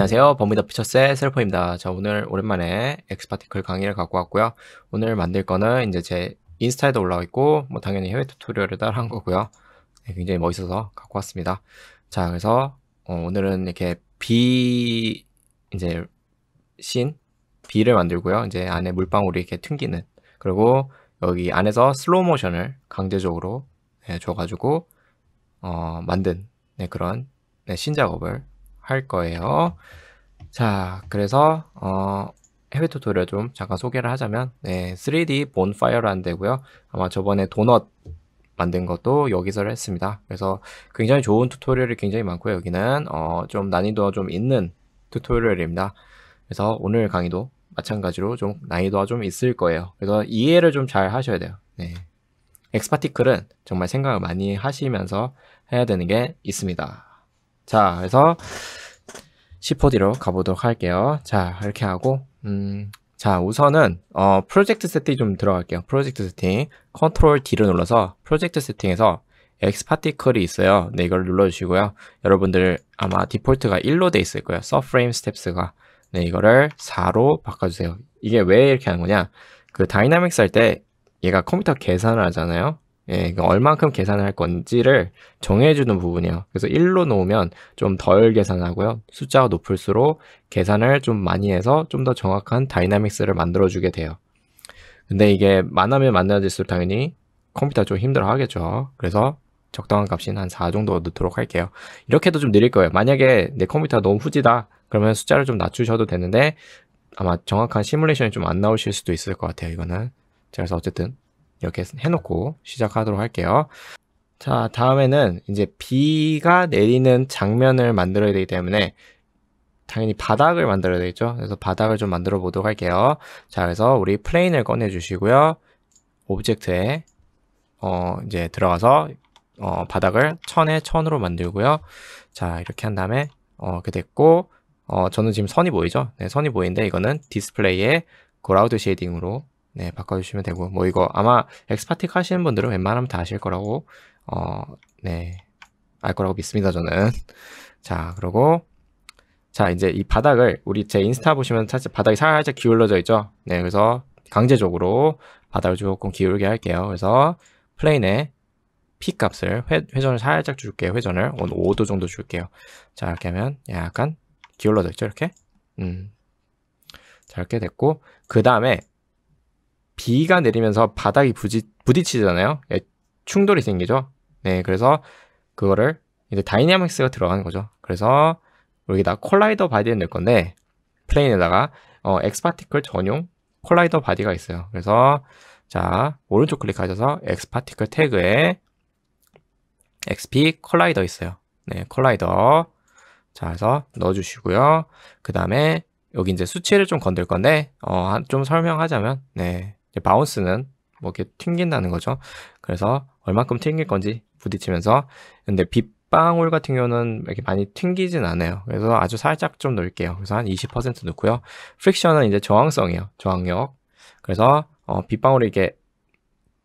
안녕하세요. 범위더 피처스의 슬퍼입니다 자, 오늘 오랜만에 엑스파티클 강의를 갖고 왔고요. 오늘 만들 거는 이제 제 인스타에도 올라와 있고, 뭐 당연히 해외 튜토리얼에 따라 한 거고요. 네, 굉장히 멋있어서 갖고 왔습니다. 자, 그래서 어, 오늘은 이렇게 비 이제 신 비를 만들고요. 이제 안에 물방울이 이렇게 튕기는 그리고 여기 안에서 슬로우 모션을 강제적으로 네, 줘가지고 어, 만든 네, 그런 네, 신 작업을 할 거예요. 자, 그래서 어, 해외 튜토리얼 좀 잠깐 소개를 하자면 네, 3D 본파이어라는 데고요. 아마 저번에 도넛 만든 것도 여기서 했습니다. 그래서 굉장히 좋은 튜토리얼이 굉장히 많고요. 여기는 어, 좀 난이도가 좀 있는 튜토리얼입니다. 그래서 오늘 강의도 마찬가지로 좀 난이도가 좀 있을 거예요. 그래서 이해를 좀 잘 하셔야 돼요. 네. 엑스파티클은 정말 생각을 많이 하시면서 해야 되는 게 있습니다. 자, 그래서 C4D로 가보도록 할게요. 자, 이렇게 하고 음, 자, 우선은 어, 프로젝트 세팅 좀 들어갈게요. 프로젝트 세팅 컨트롤 D를 눌러서 프로젝트 세팅에서 X 파티클이 있어요. 네, 이걸 눌러주시고요. 여러분들 아마 디폴트가 1로 돼 있을 거예요. 서프레임 스텝스가 네, 이거를 4로 바꿔주세요. 이게 왜 이렇게 하는 거냐? 그 다이나믹스 할 때 얘가 컴퓨터 계산을 하잖아요. 예, 그러니까 얼만큼 계산할 건지를 정해주는 부분이에요. 그래서 1로 놓으면 좀 덜 계산하고요. 숫자가 높을수록 계산을 좀 많이 해서 좀 더 정확한 다이나믹스를 만들어주게 돼요. 근데 이게 많으면 많아질수록 당연히 컴퓨터 가좀 힘들어 하겠죠. 그래서 적당한 값인 한 4 정도 넣도록 할게요. 이렇게도 좀 느릴 거예요. 만약에 내 컴퓨터가 너무 후지다. 그러면 숫자를 좀 낮추셔도 되는데 아마 정확한 시뮬레이션이 좀 안 나오실 수도 있을 것 같아요. 이거는. 그래서 어쨌든 이렇게 해놓고 시작하도록 할게요. 자, 다음에는 이제 비가 내리는 장면을 만들어야 되기 때문에 당연히 바닥을 만들어야 되겠죠. 그래서 바닥을 좀 만들어 보도록 할게요. 자, 그래서 우리 플레인을 꺼내 주시고요. 오브젝트에 어 이제 들어가서 어 바닥을 천에 천으로 만들고요. 자, 이렇게 한 다음에 어 이렇게 됐고 어 저는 지금 선이 보이죠? 네, 선이 보이는데 이거는 디스플레이에 그라우드 쉐이딩으로 네, 바꿔주시면 되고 뭐 이거 아마 엑스파틱 하시는 분들은 웬만하면 다 아실 거라고 어, 네, 알 거라고 믿습니다 저는 자, 그리고 자, 이제 이 바닥을 우리 제 인스타 보시면 사실 바닥이 살짝 기울어져 있죠 네, 그래서 강제적으로 바닥을 조금 기울게 할게요 그래서 플레인에 P 값을 회, 회전을 살짝 줄게요 회전을 온 5도 정도 줄게요 자, 이렇게 하면 약간 기울어져 있죠 이렇게 음, 자, 이렇게 됐고 그 다음에 비가 내리면서 바닥이 부지, 부딪히잖아요. 예, 충돌이 생기죠. 네, 그래서 그거를 이제 다이내믹스가 들어가는 거죠. 그래서 여기다 콜라이더 바디를 넣을 건데 플레인에다가 어, 엑스파티클 전용 콜라이더 바디가 있어요. 그래서 자 오른쪽 클릭하셔서 엑스파티클 태그에 xp 콜라이더 있어요. 네, 콜라이더 자 해서 넣어주시고요. 그 다음에 여기 이제 수치를 좀 건들 건데 어, 좀 설명하자면 네 바운스는 뭐 이렇게 튕긴다는 거죠. 그래서 얼만큼 튕길 건지 부딪히면서 근데 빗방울 같은 경우는 이렇게 많이 튕기진 않아요. 그래서 아주 살짝 좀 넣을게요. 그래서 한 20% 넣고요. 프릭션은 이제 저항성이에요. 저항력. 그래서 어, 빗방울이 이렇게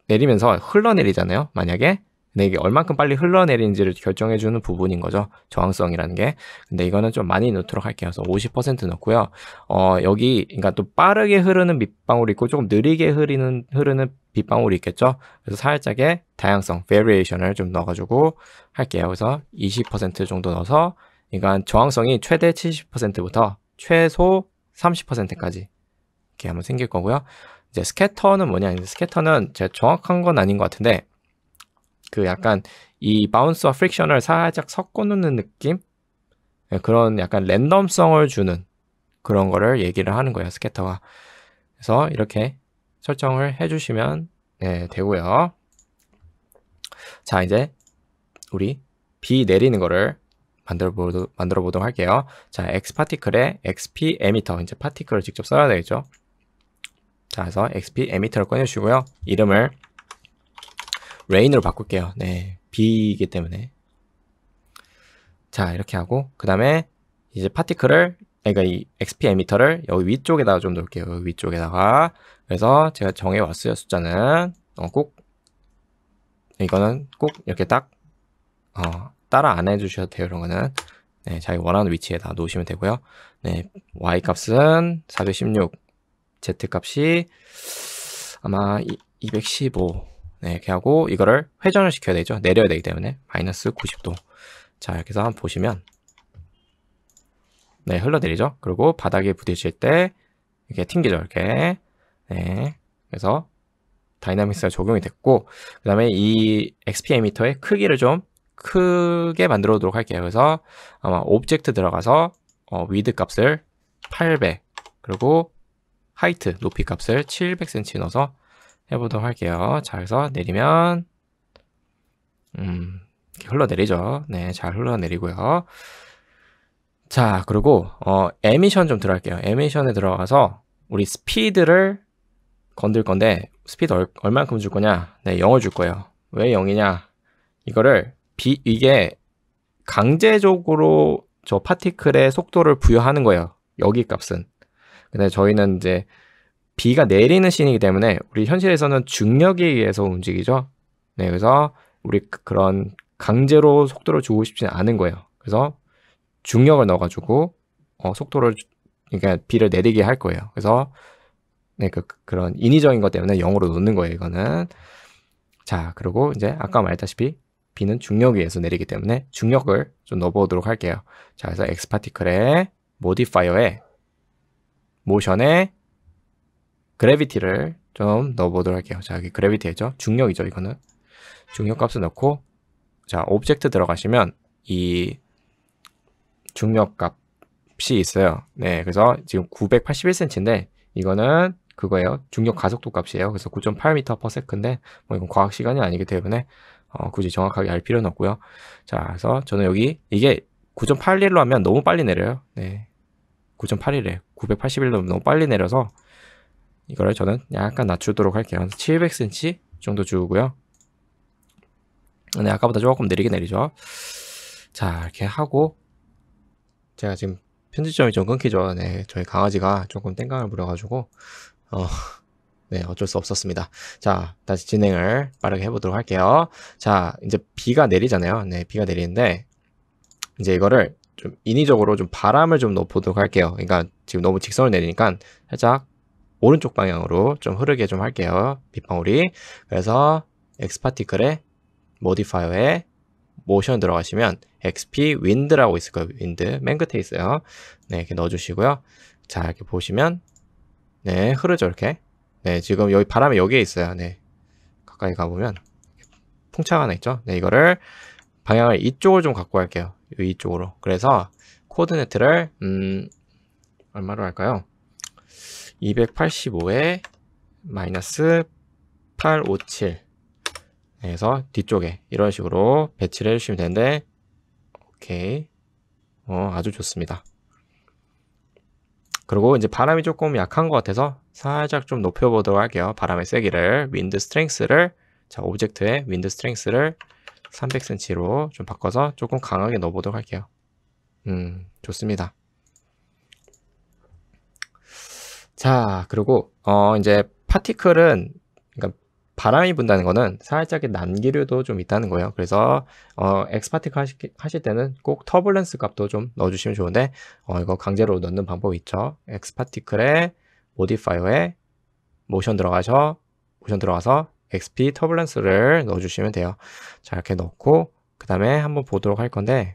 내리면서 흘러내리잖아요. 만약에 근게 얼만큼 빨리 흘러내리는지를 결정해주는 부분인 거죠. 저항성이라는 게. 근데 이거는 좀 많이 넣도록 할게요. 그래서 50% 넣고요. 어, 여기, 그러니까 또 빠르게 흐르는 밑방울이 있고 조금 느리게 흐르는, 흐르는 빗방울이 있겠죠. 그래서 살짝의 다양성, variation을 좀 넣어가지고 할게요. 그래서 20% 정도 넣어서, 이건 그러니까 저항성이 최대 70%부터 최소 30%까지 이렇게 한번 생길 거고요. 이제 스캐터는 뭐냐? 스캐터는 제가 정확한 건 아닌 것 같은데 그 약간 이 바운스와 프릭션을 살짝 섞어 놓는 느낌? 예, 그런 약간 랜덤성을 주는 그런 거를 얘기를 하는 거예요, 스캐터가. 그래서 이렇게 설정을 해주시면 네, 되고요. 자, 이제 우리 비 내리는 거를 만들어, 보도, 만들어 보도록 할게요. 자, x 파티클의 xp 에미터, 이제 파티클을 직접 써야 되겠죠. 자, 그래서 xp 에미터를 꺼내주시고요. 이름을 레인으로 바꿀게요. 네, 비이기 때문에. 자, 이렇게 하고 그 다음에 이제 파티클을 그러니까 이 XP 에미터를 여기 위쪽에다가 좀넣을게요 여기 위쪽에다가 그래서 제가 정해왔어요. 숫자는 어, 꼭 이거는 꼭 이렇게 딱 어, 따라 안 해주셔도 돼요. 이런 거는 네, 자기 원하는 위치에다 놓으시면 되고요. 네, y 값은 416, z 값이 아마 215 네, 이렇게 하고 이거를 회전을 시켜야 되죠. 내려야 되기 때문에 마이너스 90도. 자, 이렇게 해서 한번 보시면 네, 흘러내리죠. 그리고 바닥에 부딪힐 때 이렇게 튕기죠. 이렇게. 네, 그래서 다이나믹스가 적용이 됐고 그 다음에 이 x p 에 미터의 크기를 좀 크게 만들어 보도록 할게요. 그래서 아마 오브젝트 들어가서 어, 위드 값을 800 그리고 하이트 높이 값을 700cm 넣어서 해보도록 할게요. 자, 그래서 내리면 음, 흘러내리죠. 네, 잘 흘러내리고요. 자, 그리고 어, 에미션 좀 들어갈게요. 에미션에 들어가서 우리 스피드를 건들 건데 스피드 얼, 얼만큼 줄 거냐? 네, 0을 줄 거예요. 왜 0이냐? 이거를 비, 이게 강제적으로 저 파티클의 속도를 부여하는 거예요. 여기 값은. 근데 저희는 이제 비가 내리는 신이기 때문에 우리 현실에서는 중력에 의해서 움직이죠. 네, 그래서 우리 그, 그런 강제로 속도를 주고 싶지는 않은 거예요. 그래서 중력을 넣어가지고 어, 속도를 그러니까 비를 내리게 할 거예요. 그래서 네, 그, 그 그런 인위적인 것 때문에 0으로 놓는 거예요. 이거는 자 그리고 이제 아까 말했다시피 비는 중력에 의해서 내리기 때문에 중력을 좀 넣어보도록 할게요. 자 그래서 엑스 파티클의 모디파이어의 모션에 그래비티를 좀 넣어보도록 할게요. 자, 여기 그래비티죠. 중력이죠, 이거는. 중력 값을 넣고, 자, 오브젝트 들어가시면 이 중력 값이 있어요. 네, 그래서 지금 981cm인데, 이거는 그거예요. 중력 가속도 값이에요. 그래서 9.8m/s인데, 뭐 이건 과학 시간이 아니기 때문에, 어, 굳이 정확하게 알 필요는 없고요. 자, 그래서 저는 여기, 이게 9.81로 하면 너무 빨리 내려요. 네. 9.81에 981로 너무 빨리 내려서 이거를 저는 약간 낮추도록 할게요. 700cm 정도 주고요. 네, 아까보다 조금 느리게 내리죠. 자, 이렇게 하고 제가 지금 편집점이 좀 끊기죠. 네, 저희 강아지가 조금 땡깡을 부려가지고 어, 네, 어쩔 수 없었습니다. 자, 다시 진행을 빠르게 해보도록 할게요. 자, 이제 비가 내리잖아요. 네, 비가 내리는데 이제 이거를 좀 인위적으로 좀 바람을 좀높어도록 할게요. 그러니까 지금 너무 직선을 내리니까 살짝 오른쪽 방향으로 좀 흐르게 좀 할게요. 빗방울이. 그래서 X 파티클의 모디파이어에 모션 들어가시면 XP 윈드라고 있을 거예요. 윈드 맨 끝에 있어요. 네, 이렇게 넣어주시고요. 자, 이렇게 보시면 네, 흐르죠, 이렇게. 네, 지금 여기 바람이 여기에 있어요. 네, 가까이 가보면 풍차가 하나 있죠. 네, 이거를 방향을 이쪽을 좀 갖고 갈게요. 이쪽으로. 그래서 코드네트를 음, 얼마로 할까요? 285에 마이너스 857에서 뒤쪽에 이런 식으로 배치를 해주시면 되는데 오케이 어, 아주 좋습니다 그리고 이제 바람이 조금 약한 것 같아서 살짝 좀 높여보도록 할게요 바람의 세기를 윈드 스트렝스를 자 오브젝트의 윈드 스트렝스를 300cm로 좀 바꿔서 조금 강하게 넣어보도록 할게요 음 좋습니다 자, 그리고 어 이제 파티클은 그러니까 바람이 분다는 거는 살짝의 난기류도 좀 있다는 거예요. 그래서 어스 파티클 하시, 하실 때는 꼭 터블런스 값도 좀 넣어주시면 좋은데 어 이거 강제로 넣는 방법이 있죠. 엑스 파티클의 모디파이어에 모션 들어가서 모션 들어가서 xp 터블런스를 넣어주시면 돼요. 자 이렇게 넣고 그 다음에 한번 보도록 할 건데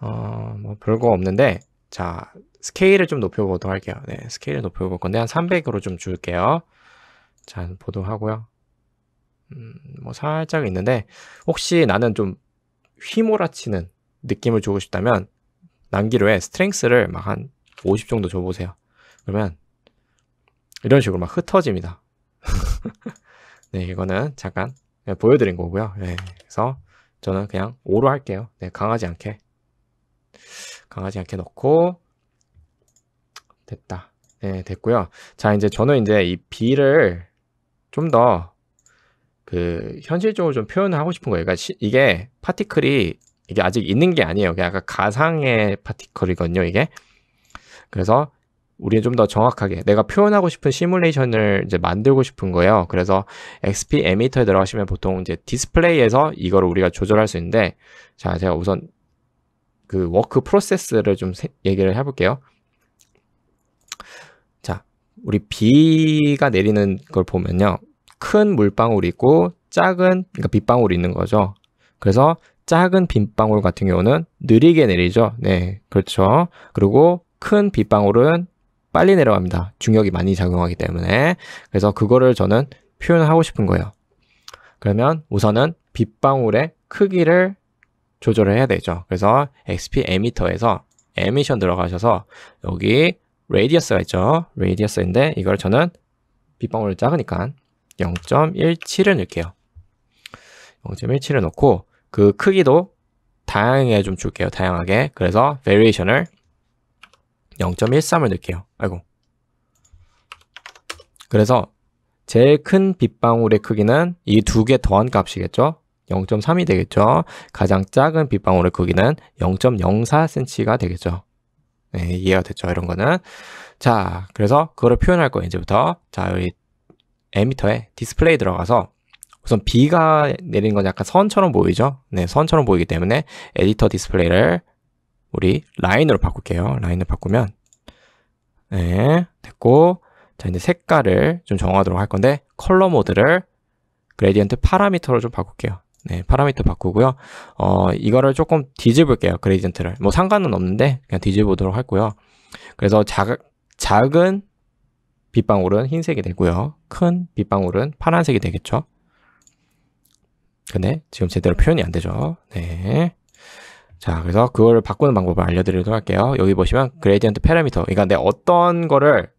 어뭐 별거 없는데 자 스케일을 좀 높여보도록 할게요. 네, 스케일을 높여볼 건데 한 300으로 좀 줄게요. 자, 보도하고요. 록 음, 뭐 살짝 있는데 혹시 나는 좀 휘몰아치는 느낌을 주고 싶다면 남기로에 스트렝스를 막 한 50 정도 줘보세요. 그러면 이런 식으로 막 흩어집니다. 네, 이거는 잠깐 네, 보여드린 거고요. 네, 그래서 저는 그냥 5로 할게요. 네, 강하지 않게 강하지 않게 넣고 됐다. 네, 됐고요. 자, 이제 저는 이제 이 B를 좀 더 그 현실적으로 좀 표현을 하고 싶은 거예요. 그러니까 시, 이게 파티클이 이게 아직 있는 게 아니에요. 그게 약간 가상의 파티클이거든요, 이게. 그래서 우리는 좀 더 정확하게 내가 표현하고 싶은 시뮬레이션을 이제 만들고 싶은 거예요. 그래서 XP 에미터에 들어가시면 보통 이제 디스플레이에서 이걸 우리가 조절할 수 있는데 자, 제가 우선 그 워크 프로세스를 좀 세, 얘기를 해볼게요. 우리 비가 내리는 걸 보면요. 큰 물방울이 있고 작은 그러니까 빗방울이 있는 거죠. 그래서 작은 빗방울 같은 경우는 느리게 내리죠. 네, 그렇죠. 그리고 큰 빗방울은 빨리 내려갑니다. 중력이 많이 작용하기 때문에. 그래서 그거를 저는 표현하고 싶은 거예요. 그러면 우선은 빗방울의 크기를 조절을 해야 되죠. 그래서 XP 에미터에서 에미션 들어가셔서 여기 레이디어스가 있죠. 레이디어스인데 이걸 저는 빗방울을 작으니까 0.17을 넣을게요. 0.17을 넣고 그 크기도 다양하게 좀 줄게요. 다양하게. 그래서 variation을 0.13을 넣을게요. 아이고. 그래서 제일 큰 빗방울의 크기는 이 두 개 더한 값이겠죠? 0.3이 되겠죠? 가장 작은 빗방울의 크기는 0.04cm가 되겠죠? 네, 이해가 됐죠? 이런 거는. 자, 그래서 그거를 표현할 거예요. 이제부터. 자, 여기 에미터에 디스플레이 들어가서 우선 비가 내리는 건 약간 선처럼 보이죠? 네, 선처럼 보이기 때문에 에디터 디스플레이를 우리 라인으로 바꿀게요. 라인으로 바꾸면 네, 됐고 자, 이제 색깔을 좀 정하도록 할 건데 컬러 모드를 그레디언트 파라미터로 좀 바꿀게요. 네, 파라미터 바꾸고요. 어, 이거를 조금 뒤집을게요. 그레이디언트를뭐 상관은 없는데 그냥 뒤집어보도록 할고요 그래서 작, 작은 빗방울은 흰색이 되고요. 큰 빗방울은 파란색이 되겠죠. 근데 지금 제대로 표현이 안 되죠. 네. 자, 그래서 그걸 바꾸는 방법을 알려드리도록 할게요. 여기 보시면 그레디언트 이 파라미터. 그러니까 내 어떤 거를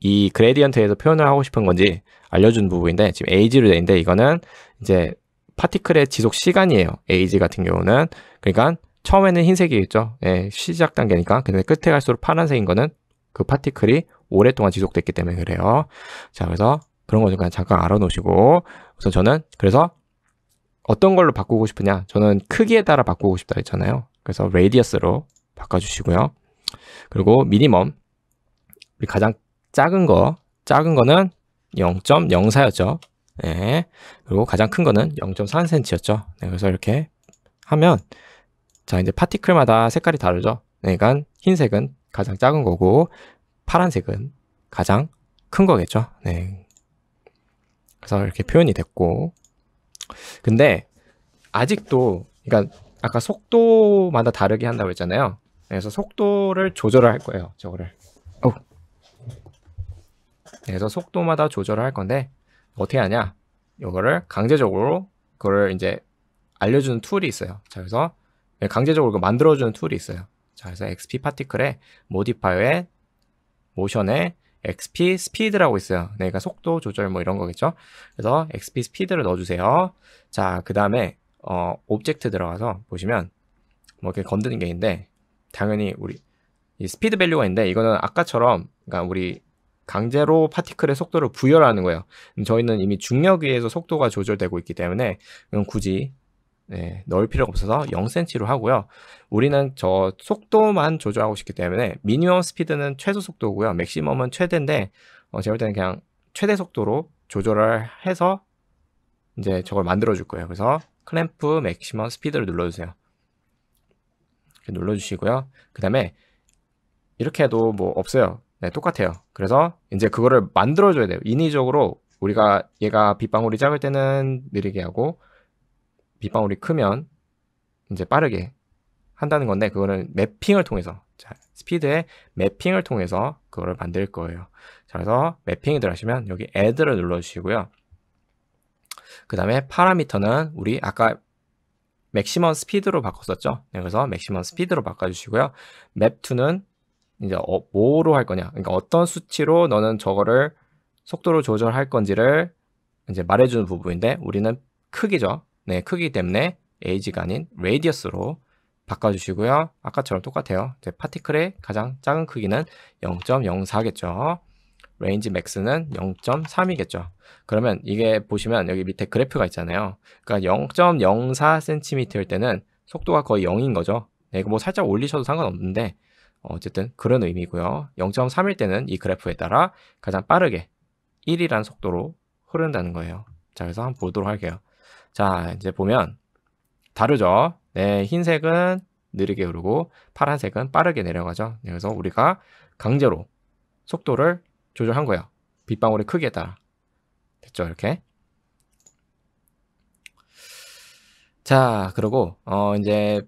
이 그레디언트에서 표현을 하고 싶은 건지 알려준 부분인데 지금 age로 되는데 이거는 이제 파티클의 지속 시간이에요. 에이지 같은 경우는 그러니까 처음에는 흰색이겠죠. 예, 시작 단계니까. 근데 끝에 갈수록 파란색인 거는 그 파티클이 오랫동안 지속됐기 때문에 그래요. 자, 그래서 그런 거니까 잠깐 알아놓으시고 우선 저는 그래서 어떤 걸로 바꾸고 싶으냐? 저는 크기에 따라 바꾸고 싶다 했잖아요. 그래서 r a d i 어 s 로 바꿔주시고요. 그리고 미니멈 우리 가장 작은 거 작은 거는 0.04였죠. 네. 그리고 가장 큰 거는 0.4cm였죠. 네, 그래서 이렇게 하면 자 이제 파티클마다 색깔이 다르죠. 네, 그러니까 흰색은 가장 작은 거고 파란색은 가장 큰 거겠죠. 네. 그래서 이렇게 표현이 됐고 근데 아직도 그러니까 아까 속도마다 다르게 한다고 했잖아요. 네, 그래서 속도를 조절을 할 거예요. 저거를. 오. 어. 네, 그래서 속도마다 조절을 할 건데 어떻게 하냐? 이거를 강제적으로 그걸 이제 알려주는 툴이 있어요. 자, 그래서 예, 강제적으로 만들어주는 툴이 있어요. 자, 그래서 XP 파티클에 모디파이어에 모션에 XP 스피드라고 있어요. 네, 그러니까 속도 조절 뭐 이런 거겠죠. 그래서 XP 스피드를 넣어주세요. 자, 그 다음에 어, 오브젝트 들어가서 보시면 뭐 이렇게 건드는 게 있는데 당연히 우리 이 스피드 밸류가 있는데 이거는 아까처럼 그러니까 우리 강제로 파티클의 속도를 부여하는 거예요. 저희는 이미 중력에 위서 속도가 조절되고 있기 때문에 굳이 네, 넣을 필요가 없어서 0cm로 하고요. 우리는 저 속도만 조절하고 싶기 때문에 미니멈 스피드는 최소 속도고요. 맥시멈은 최대인데 어, 제가 볼 때는 그냥 최대 속도로 조절을 해서 이제 저걸 만들어 줄 거예요. 그래서 클램프 맥시멈 스피드를 눌러주세요. 눌러주시고요. 그 다음에 이렇게 해도 뭐 없어요. 네, 똑같아요. 그래서 이제 그거를 만들어줘야 돼요. 인위적으로 우리가 얘가 빗방울이 작을 때는 느리게 하고 빗방울이 크면 이제 빠르게 한다는 건데 그거는 매핑을 통해서 자, 스피드의 매핑을 통해서 그거를 만들 거예요. 자, 그래서 매핑이 들어가시면 여기 add를 눌러주시고요. 그 다음에 파라미터는 우리 아까 맥시멈 스피드로 바꿨었죠. 네, 그래서 맥시멈 스피드로 바꿔주시고요. 맵2는 이제 어, 뭐로 할 거냐. 그러니까 어떤 수치로 너는 저거를 속도로 조절할 건지를 이제 말해주는 부분인데 우리는 크기죠. 네, 크기 때문에 age가 아닌 radius로 바꿔주시고요. 아까처럼 똑같아요. 이제 파티클의 가장 작은 크기는 0.04겠죠. 레인지 맥스는 0.3이겠죠. 그러면 이게 보시면 여기 밑에 그래프가 있잖아요. 그러니까 0.04cm일 때는 속도가 거의 0인 거죠. 네, 이거 뭐 살짝 올리셔도 상관없는데 어쨌든 그런 의미고요. 0.3일 때는 이 그래프에 따라 가장 빠르게 1이라는 속도로 흐른다는 거예요. 자, 그래서 한번 보도록 할게요. 자, 이제 보면 다르죠? 네, 흰색은 느리게 흐르고 파란색은 빠르게 내려가죠. 네, 그래서 우리가 강제로 속도를 조절한 거예요. 빗방울의 크기에 따라. 됐죠? 이렇게. 자, 그리고 어 이제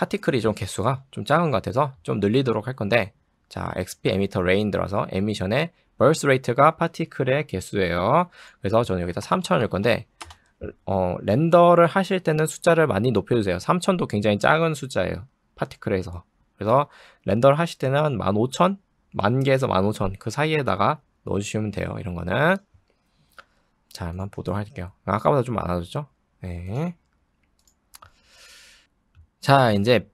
파티클이 좀 개수가 좀 작은 것 같아서 좀 늘리도록 할 건데 자 XP 에미터 레인 들어서 에미션의 벌스 레이트가 파티클의 개수예요. 그래서 저는 여기다 3000을 건데 어, 렌더를 하실 때는 숫자를 많이 높여주세요. 3000도 굉장히 작은 숫자예요. 파티클에서. 그래서 렌더를 하실 때는 15,000? 만 개에서 15,000 그 사이에다가 넣어주시면 돼요. 이런 거는. 자, 한번 보도록 할게요. 아, 아까보다 좀 많아졌죠? 네. 자, 이제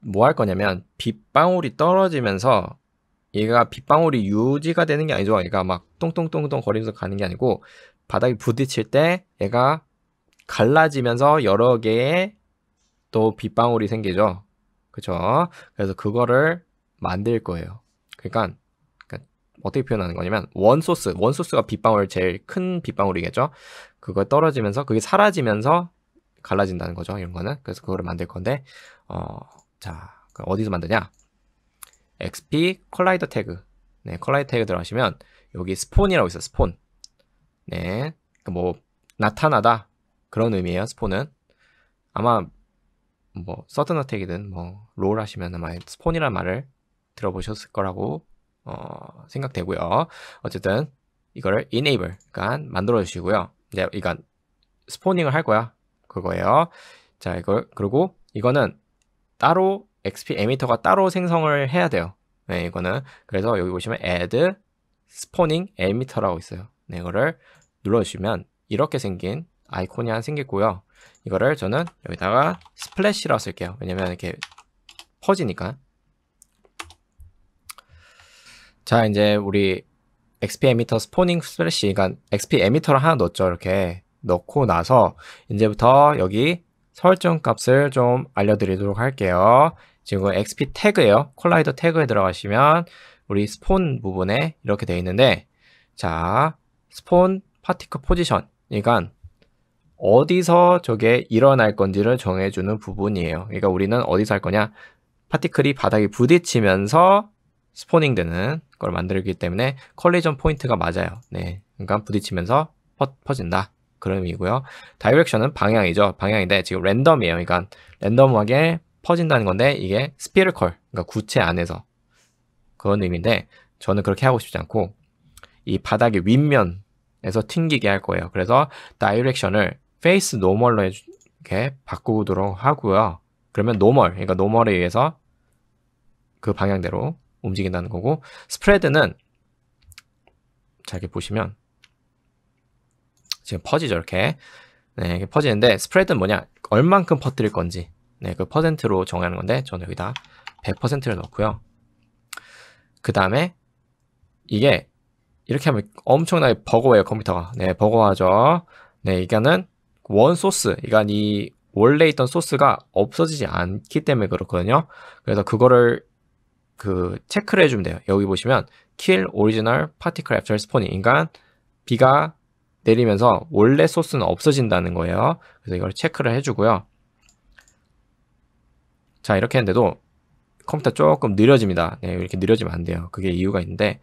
뭐 할 거냐면 빗방울이 떨어지면서 얘가 빗방울이 유지가 되는 게 아니죠. 얘가 막 똥똥똥똥 거리면서 가는 게 아니고 바닥에 부딪힐 때 얘가 갈라지면서 여러 개의 또 빗방울이 생기죠. 그렇죠? 그래서 그거를 만들 거예요. 그러니까, 그러니까 어떻게 표현하는 거냐면 원소스, 원소스가 빗방울 제일 큰 빗방울이겠죠. 그거 떨어지면서 그게 사라지면서 갈라진다는 거죠. 이런 거는. 그래서 그거를 만들 건데, 어, 자, 그 어디서 만드냐? XP 컬라이더 태그. 네, 컬라이더 태그 들어가시면 여기 스폰이라고 있어요. 스폰. 네, 그러니까 뭐 나타나다 그런 의미예요. 스폰은 아마 뭐 서든 어택이든 뭐 롤 하시면 아마 스폰이라는 말을 들어보셨을 거라고 어, 생각되고요. 어쨌든 이거를 enable, 그러니까 만들어 주시고요. 이제 네, 그러 그러니까 스포닝을 할 거야. 그거예요. 자, 이걸 그리고 이거는 따로 XP 에미터가 따로 생성을 해야 돼요. 네, 이거는 그래서 여기 보시면 add spawning emitter라고 있어요. 네, 이거를 눌러주시면 이렇게 생긴 아이콘이 하나 생겼고요 이거를 저는 여기다가 스플래시라고 쓸게요. 왜냐면 이렇게 퍼지니까. 자, 이제 우리 XP 에미터 스포닝 스플래시, 그러니까 XP 에미터를 하나 넣었죠, 이렇게. 넣고 나서 이제부터 여기 설정 값을 좀 알려드리도록 할게요. 지금 XP 태그예요. 콜라이더 태그에 들어가시면 우리 스폰 부분에 이렇게 되어 있는데 자 스폰 파티클 포지션 이건 그러니까 어디서 저게 일어날 건지를 정해주는 부분이에요. 그러니까 우리는 어디서 할 거냐 파티클이 바닥에 부딪히면서 스포닝 되는 걸 만들기 때문에 컬리전 포인트가 맞아요. 네, 그러니까 부딪히면서 퍼, 퍼진다. 그림이고요. 다이렉션은 방향이죠. 방향인데 지금 랜덤이에요. 그러니까 랜덤하게 퍼진다는 건데 이게 스피리컬, 그러니까 구체 안에서 그런 의미인데 저는 그렇게 하고 싶지 않고 이 바닥의 윗면에서 튕기게 할 거예요. 그래서 다이렉션을 페이스 노멀로 이렇게 바꾸도록 하고요. 그러면 노멀, 그러니까 노멀에 의해서 그 방향대로 움직인다는 거고 스프레드는 자 이렇게 보시면 지금 퍼지죠 이렇게 네 이렇게 퍼지는데 스프레드는 뭐냐 얼만큼 퍼뜨릴 건지 네그 퍼센트로 정하는 건데 저는 여기다 100%를 넣고요 그 다음에 이게 이렇게 하면 엄청나게 버거워요 컴퓨터가 네 버거워하죠 네 이거는 원 소스 이건 그러니까 이 원래 있던 소스가 없어지지 않기 때문에 그렇거든요 그래서 그거를 그 체크를 해주면 돼요 여기 보시면 kill original particle after spawning 그러니까 비가 내리면서 원래 소스는 없어진다는 거예요. 그래서 이걸 체크를 해주고요. 자 이렇게 했는데도 컴퓨터 조금 느려집니다. 네, 이렇게 느려지면 안 돼요. 그게 이유가 있는데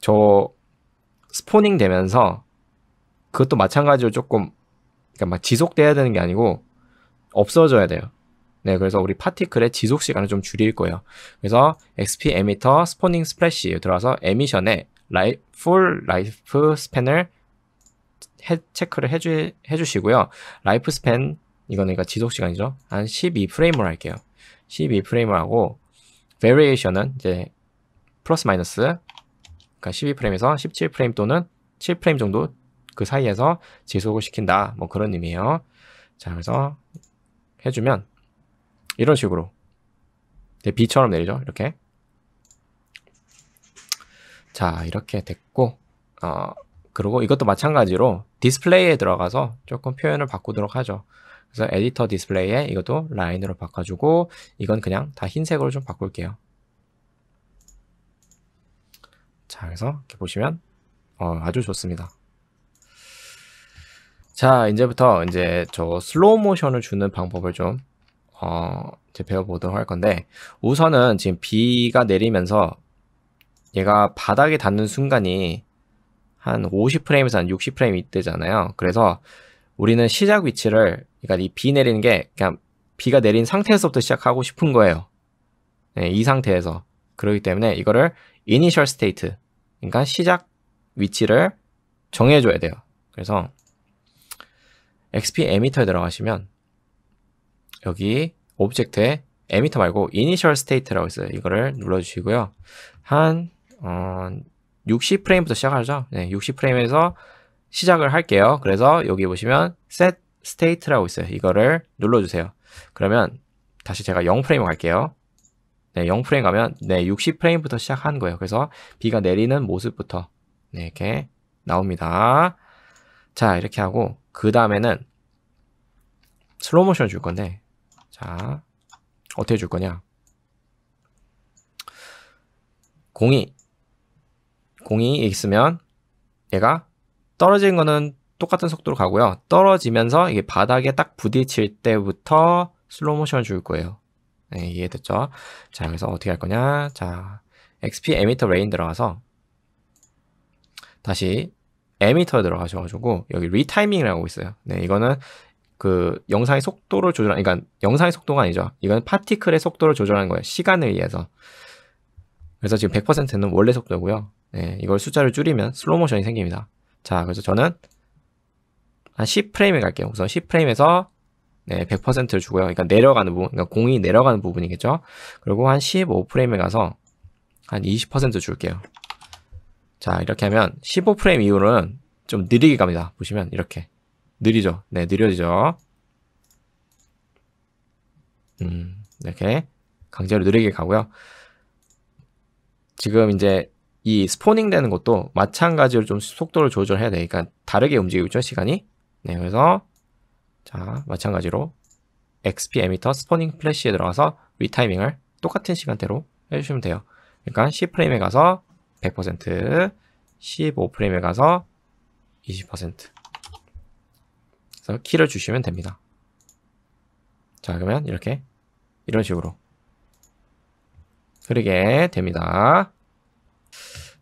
저 스포닝 되면서 그것도 마찬가지로 조금 그러니까 막 지속돼야 되는 게 아니고 없어져야 돼요. 네, 그래서 우리 파티클의 지속 시간을 좀 줄일 거예요. 그래서 XP 에미터 스포닝 스플래시 들어가서 에미션에 라이, 풀 라이프 스팬을 해, 체크를 해주, 해주시고요. 라이프 스팬, 이건 그러니까 지속 시간이죠. 한 12프레임을 할게요. 12프레임을 하고, variation은 이제 플러스 마이너스, 그러니까 12프레임에서 17프레임 또는 7프레임 정도 그 사이에서 지속을 시킨다. 뭐 그런 의미예요. 자, 그래서 해주면 이런 식으로 B처럼 내리죠. 이렇게. 자, 이렇게 됐고, 어, 그리고 이것도 마찬가지로 디스플레이에 들어가서 조금 표현을 바꾸도록 하죠. 그래서 에디터 디스플레이에 이것도 라인으로 바꿔주고 이건 그냥 다 흰색으로 좀 바꿀게요. 자, 그래서 이렇게 보시면 어, 아주 좋습니다. 자, 이제부터 이제 저 슬로우 모션을 주는 방법을 좀 어, 이제 배워보도록 할 건데 우선은 지금 비가 내리면서 얘가 바닥에 닿는 순간이 한 50프레임에서 한 60프레임 이때잖아요. 그래서 우리는 시작 위치를 그러니까 이 비 내리는 게 그냥 비가 내린 상태에서부터 시작하고 싶은 거예요. 네, 이 상태에서 그러기 때문에 이거를 initial state 그러니까 시작 위치를 정해줘야 돼요. 그래서 xp 에미터에 들어가시면 여기 오브젝트에 에미터 말고 initial state라고 있어요. 이거를 눌러주시고요. 한 어, 60프레임부터 시작하죠. 네, 60프레임에서 시작을 할게요. 그래서 여기 보시면 set state라고 있어요. 이거를 눌러주세요. 그러면 다시 제가 0프레임 갈게요. 네, 0프레임 가면 네, 60프레임부터 시작한 거예요. 그래서 비가 내리는 모습부터 네, 이렇게 나옵니다. 자, 이렇게 하고 그 다음에는 슬로우 모션 줄 건데 자, 어떻게 줄 거냐? 공이 공이 있으면 얘가 떨어진 거는 똑같은 속도로 가고요. 떨어지면서 이게 바닥에 딱 부딪힐 때부터 슬로우 모션을 줄 거예요. 네, 이해됐죠? 자, 그래서 어떻게 할 거냐? 자, XP 에미터 레인 들어가서 다시 에미터 들어가셔가지고 여기 리타이밍이라고 있어요. 네, 이거는 그 영상의 속도를 조절한 그러니까 영상의 속도가 아니죠. 이건 파티클의 속도를 조절하는 거예요. 시간을위해서 그래서 지금 100%는 원래 속도고요. 네, 이걸 숫자를 줄이면 슬로 모션이 생깁니다. 자, 그래서 저는 한 10프레임에 갈게요. 우선 10프레임에서 네, 100%를 주고요. 그러니까 내려가는 부분, 그러니까 공이 내려가는 부분이겠죠. 그리고 한 15프레임에 가서 한 20% 줄게요. 자, 이렇게 하면 15프레임 이후는 로좀 느리게 갑니다. 보시면 이렇게 느리죠. 네, 느려지죠. 음, 이렇게 강제로 느리게 가고요. 지금 이제 이 스포닝 되는 것도 마찬가지로 좀 속도를 조절해야 되니까 그러니까 다르게 움직이고 있죠 시간이 네 그래서 자 마찬가지로 XP 에미터 스포닝 플래시에 들어가서 리타이밍을 똑같은 시간대로 해주시면 돼요 그러니까 1 0 프레임에 가서 100% 15 프레임에 가서 20% 그래서 키를 주시면 됩니다 자 그러면 이렇게 이런 식으로 흐르게 됩니다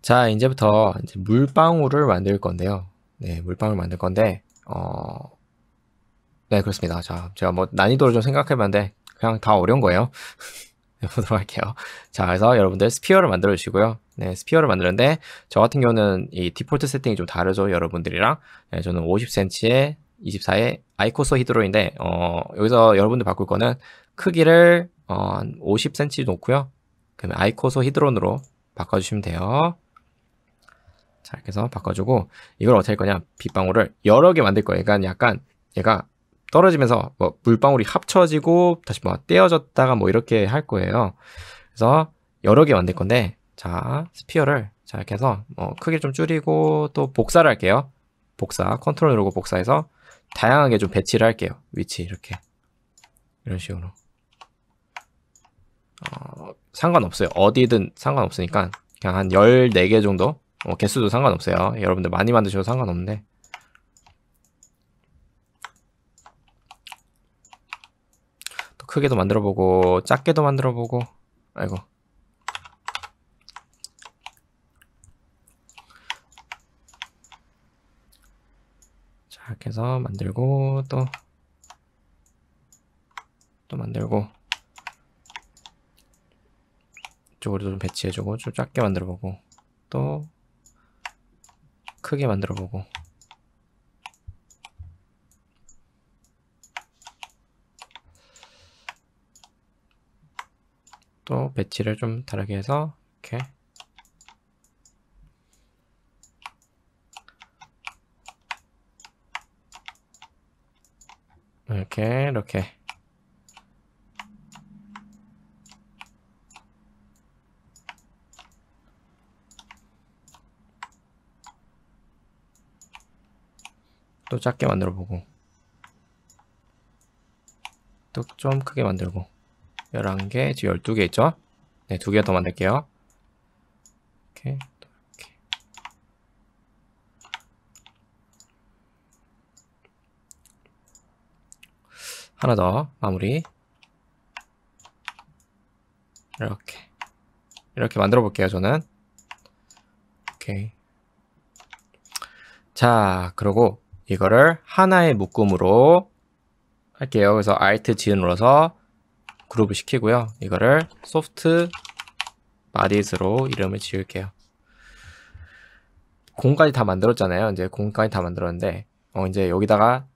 자, 이제부터 이제 물방울을 만들 건데요. 네, 물방울 만들 건데, 어, 네, 그렇습니다. 자, 제가 뭐 난이도를 좀 생각해봤는데, 그냥 다 어려운 거예요. 보도록 할게요. 자, 그래서 여러분들 스피어를 만들어 주시고요. 네, 스피어를 만드는데, 저 같은 경우는 이 디폴트 세팅이 좀 다르죠, 여러분들이랑. 네, 저는 50cm에 24에 아이코소 히드로인데, 어, 여기서 여러분들 바꿀 거는 크기를, 어, 50cm 놓고요. 그러면 아이코소 히드론으로 바꿔주시면 돼요. 자, 이렇게 해서 바꿔주고 이걸 어떻게 할 거냐? 빗방울을 여러 개 만들 거예요. 그러니까 약간 얘가 떨어지면서 뭐 물방울이 합쳐지고 다시 뭐 떼어졌다가 뭐 이렇게 할 거예요. 그래서 여러 개 만들 건데 자, 스피어를 자, 이렇게 해서 뭐 크게 좀 줄이고 또 복사를 할게요. 복사, 컨트롤 누르고 복사해서 다양하게 좀 배치를 할게요. 위치 이렇게 이런 식으로 어, 상관없어요. 어디든 상관없으니까 그냥 한 14개 정도 어, 개수도 상관없어요. 여러분들 많이 만드셔도 상관없는데 또 크게도 만들어보고 작게도 만들어보고 아이고 자 이렇게 해서 만들고 또또 또 만들고 이 쪽으로도 좀 배치해주고 좀 작게 만들어보고 또 크게 만들어보고 또 배치를 좀 다르게 해서 이렇게 이렇게 이렇게 또 작게 만들어 보고 또 좀 크게 만들고 11개, 지금 12개 있죠? 네, 2개더 만들게요. 이렇게, 이렇게. 하나 더 마무리. 이렇게. 이렇게 만들어 볼게요, 저는. 오케이. 자, 그리고 이거를 하나의 묶음으로 할게요. 그래서 alt g 눌러서 그룹을 시키고요. 이거를 소프트 바디즈로 이름을 지을게요. 공까지 다 만들었잖아요. 이제 공까지 다 만들었는데 어, 이제 여기다가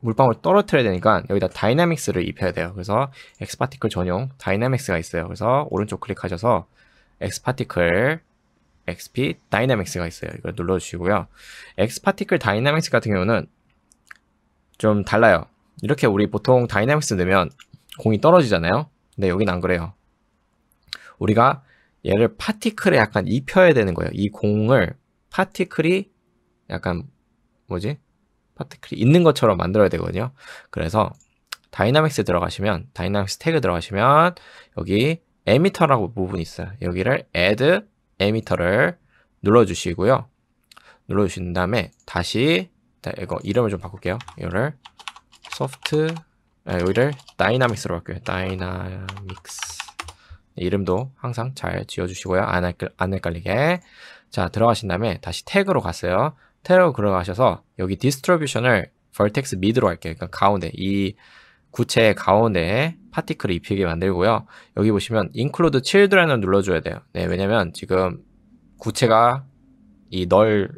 물방울 떨어뜨려야 되니까 여기다 다이나믹스를 입혀야 돼요. 그래서 엑스파티클 전용 다이나믹스가 있어요. 그래서 오른쪽 클릭하셔서 엑스파티클 XP d y n a m i c s 가 있어요. 이걸 눌러주시고요. X 파티클 a m i c s 같은 경우는 좀 달라요. 이렇게 우리 보통 다이나믹스 넣으면 공이 떨어지잖아요. 근데 여기는 안 그래요. 우리가 얘를 파티클에 약간 입혀야 되는 거예요. 이 공을 파티클이 약간 뭐지? 파티클이 있는 것처럼 만들어야 되거든요. 그래서 다이나믹스 들어가시면 다이나믹스 태그 들어가시면 여기 에미터라고 부분이 있어요. 여기를 add 에미터를 눌러주시고요. 눌러주신 다음에 다시 이거 이름을 좀 바꿀게요. 이거를 소프트 아, 여기를 다이나믹스로 바게요 다이나믹스 이름도 항상 잘 지어주시고요. 안, 헷갈, 안 헷갈리게 자 들어가신 다음에 다시 태그로 갔어요. 태그로 들어가셔서 여기 디스트리뷰션을 vertex mid로 할게요. 그러니까 가운데 이구체 가운데 파티클을 입히게 만들고요. 여기 보시면 include children을 눌러줘야 돼요. 네, 왜냐면 지금 구체가 이 널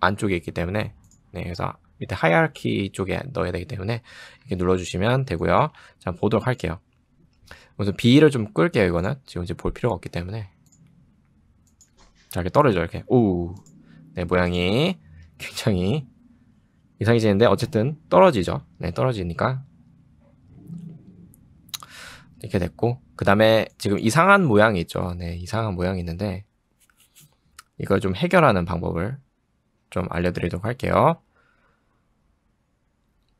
안쪽에 있기 때문에 네, 그래서 밑에 하이어키 쪽에 넣어야 되기 때문에 이렇게 눌러주시면 되고요. 자, 보도록 할게요. 우선 B를 좀 끌게요, 이거는. 지금 이제 볼 필요가 없기 때문에. 자, 이렇게 떨어져, 이렇게. 오. 네, 모양이 굉장히 이상해지는데, 어쨌든 떨어지죠. 네, 떨어지니까 이렇게 됐고 그 다음에 지금 이상한 모양이 있죠. 네, 이상한 모양이 있는데 이걸 좀 해결하는 방법을 좀 알려드리도록 할게요.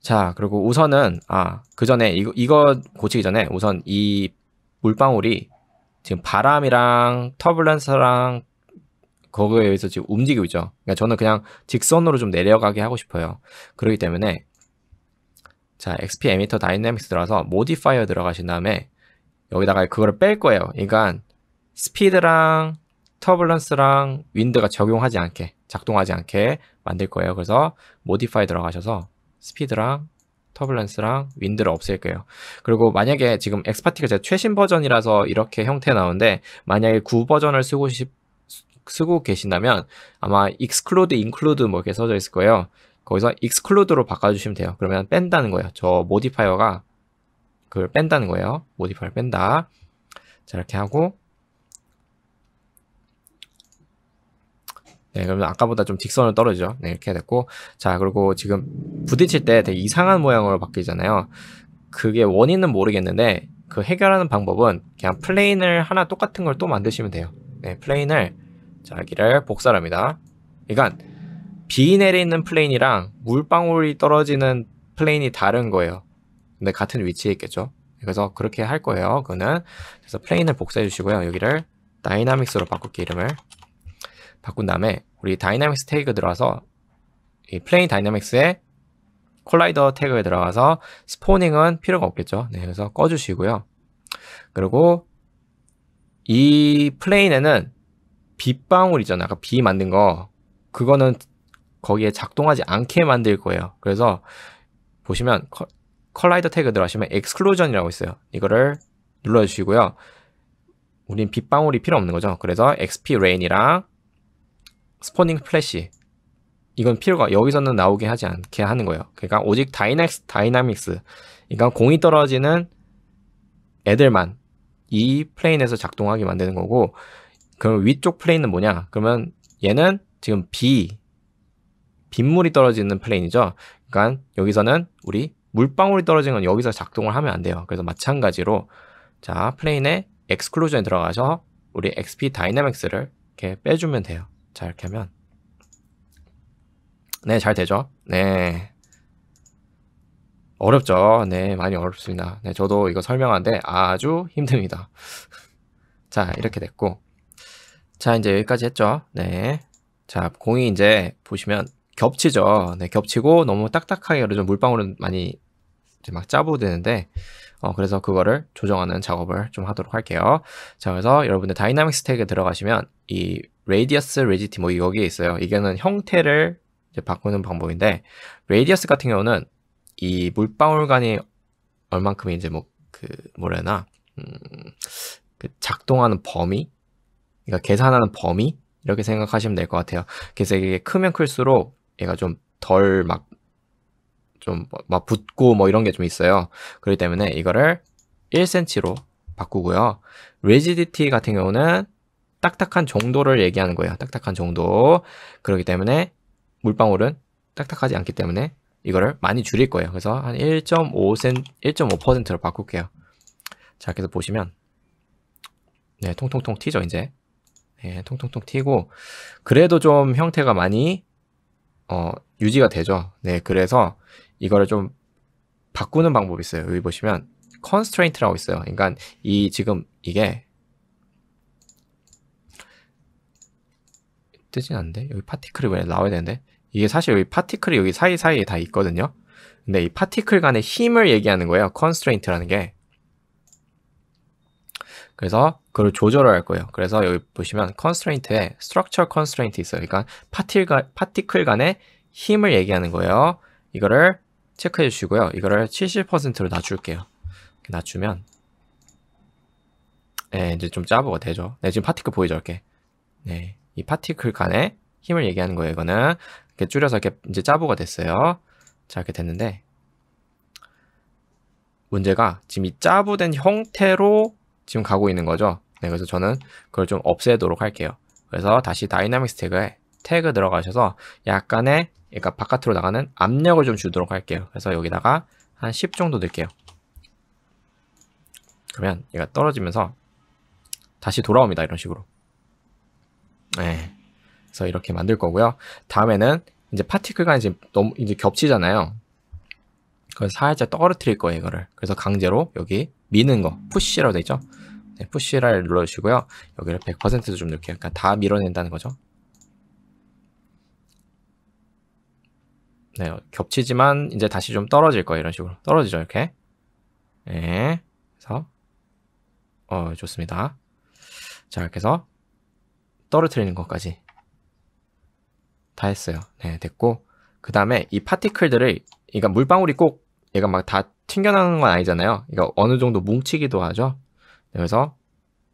자, 그리고 우선은 아, 그 전에 이거, 이거 고치기 전에 우선 이 물방울이 지금 바람이랑 터블런스랑 거기에 의해서 지금 움직이고 있죠. 그러니까 저는 그냥 직선으로 좀 내려가게 하고 싶어요. 그러기 때문에 자, XP 에미터 다이내믹스 들어가서 모디파이어 들어가신 다음에 여기다가 그거를 뺄 거예요. 그러니까 스피드랑 터블런스랑 윈드가 적용하지 않게 작동하지 않게 만들 거예요. 그래서 모디파이 들어가셔서 스피드랑 터블런스랑 윈드를 없앨거예요 그리고 만약에 지금 엑스파티가 제 최신 버전이라서 이렇게 형태 나오는데 만약에 구 버전을 쓰고 싶 쓰고 계신다면 아마 익스클로드 인클 i 드뭐 이렇게 써져 있을 거예요. 거기서 익스클로드로 바꿔주시면 돼요. 그러면 뺀다는 거예요. 저 모디파이어가 그걸 뺀다는 거예요. 모디파이를 뺀다. 자, 이렇게 하고 네, 그러면 아까보다 좀 직선을 떨어지죠. 네, 이렇게 됐고. 자, 그리고 지금 부딪힐 때 되게 이상한 모양으로 바뀌잖아요. 그게 원인은 모르겠는데, 그 해결하는 방법은 그냥 플레인을 하나 똑같은 걸 또 만드시면 돼요. 네, 플레인을, 자, 여기를 복사합니다. 그러니까, 비 내리는 플레인이랑 물방울이 떨어지는 플레인이 다른 거예요. 근데 같은 위치에 있겠죠. 그래서 그렇게 할 거예요. 그거는 그래서 플레인을 복사해 주시고요. 여기를 다이나믹스로 바꿀게 이름을 바꾼 다음에 우리 다이나믹스 태그 들어가서이 플레인 다이나믹스에 콜라이더 태그에 들어가서 스포닝은 필요가 없겠죠. 네, 그래서 꺼주시고요. 그리고 이 플레인에는 빗방울 이잖아요 아까 비 만든 거 그거는 거기에 작동하지 않게 만들 거예요. 그래서 보시면 컬라이더 태그 들어가시면 엑스클로전이라고 있어요. 이거를 눌러주시고요. 우린 빗방울이 필요 없는 거죠. 그래서 XP 레인이랑 스포닝 플래시 이건 필요가 여기서는 나오게 하지 않게 하는 거예요. 그러니까 오직 다이넥스 다이나믹스 그러니까 공이 떨어지는 애들만 이 플레인에서 작동하게 만드는 거고 그럼 위쪽 플레인은 뭐냐? 그러면 얘는 지금 비 빗물이 떨어지는 플레인이죠. 그러니까 여기서는 우리 물방울이 떨어진건 여기서 작동을 하면 안 돼요. 그래서 마찬가지로 자 플레인의 엑스클루전에 들어가서 우리 XP 다이내믹스를 이렇게 빼주면 돼요. 자 이렇게 하면 네 잘 되죠. 네 어렵죠. 네 많이 어렵습니다. 네 저도 이거 설명하는데 아주 힘듭니다. 자 이렇게 됐고 자 이제 여기까지 했죠. 네 자 공이 이제 보시면 겹치죠. 네, 겹치고 너무 딱딱하게 요즘 물방울은 많이 이제 막 짜부되는데 어, 그래서 그거를 조정하는 작업을 좀 하도록 할게요. 자, 그래서 여러분들 다이나믹스 택에 들어가시면 이 레디어스, 레지티 뭐 여기에 있어요. 이게는 형태를 바꾸는 방법인데 레디어스 같은 경우는 이 물방울간이 얼만큼 이제 뭐 그 뭐래나 음, 그 작동하는 범위, 그러니까 계산하는 범위 이렇게 생각하시면 될 것 같아요. 그래서 이게 크면 클수록 얘가 좀 덜 막 좀막 뭐, 막 붙고 뭐 이런 게 좀 있어요. 그렇기 때문에 이거를 1cm로 바꾸고요. rigidity 같은 경우는 딱딱한 정도를 얘기하는 거예요. 딱딱한 정도. 그렇기 때문에 물방울은 딱딱하지 않기 때문에 이거를 많이 줄일 거예요. 그래서 한 1.5cm, 1.5%로 바꿀게요. 자, 계속 보시면 네, 통통통 튀죠, 이제. 네, 통통통 튀고 그래도 좀 형태가 많이 어, 유지가 되죠. 네, 그래서 이거를 좀 바꾸는 방법이 있어요. 여기 보시면 constraint라고 있어요. 그러니까 이 지금 이게 뜨진 않는데 여기 파티클이 왜 나와야 되는데 이게 사실 여기 파티클이 여기 사이사이에 다 있거든요. 근데 이 파티클 간의 힘을 얘기하는 거예요. c o n 컨스트레인 t 라는 게. 그래서 그걸 조절을 할 거예요. 그래서 여기 보시면 constraint에 structure constraint 있어요. 그러니까 파티클, 파티클 간의 힘을 얘기하는 거예요. 이거를 체크해 주시고요. 이거를 70%로 낮출게요. 낮추면 네, 이제 좀 짜부가 되죠. 네, 지금 파티클 보이죠, 이렇게. 네, 이 파티클 간의 힘을 얘기하는 거예요, 이거는. 이렇게 줄여서 이렇게 이제 짜부가 됐어요. 자, 이렇게 됐는데 문제가 지금 이 짜부된 형태로 지금 가고 있는 거죠. 네, 그래서 저는 그걸 좀 없애도록 할게요. 그래서 다시 다이나믹스 태그에 태그 들어가셔서 약간의 그러니까 바깥으로 나가는 압력을 좀 주도록 할게요. 그래서 여기다가 한 10 정도 넣을게요. 그러면 얘가 떨어지면서 다시 돌아옵니다. 이런 식으로. 네. 그래서 이렇게 만들 거고요. 다음에는 이제 파티클과 이제 너무 이제 겹치잖아요. 그걸 살짝 떨어뜨릴 거예요, 이거를. 그래서 강제로 여기 미는 거, 푸시라고 돼죠 f 푸시를 눌러주시고요. 여기를 100%도 좀넣을게요 약간 그러니까 다 밀어낸다는 거죠. 네, 겹치지만 이제 다시 좀 떨어질 거예요. 이런 식으로 떨어지죠, 이렇게. 네, 그래서 어 좋습니다. 자, 이렇게 해서 떨어뜨리는 것까지 다 했어요. 네, 됐고 그 다음에 이 파티클들을 그러니까 물방울이 꼭 얘가 막 다 튕겨나는 건 아니잖아요. 그러니까 어느 정도 뭉치기도 하죠. 네, 그래서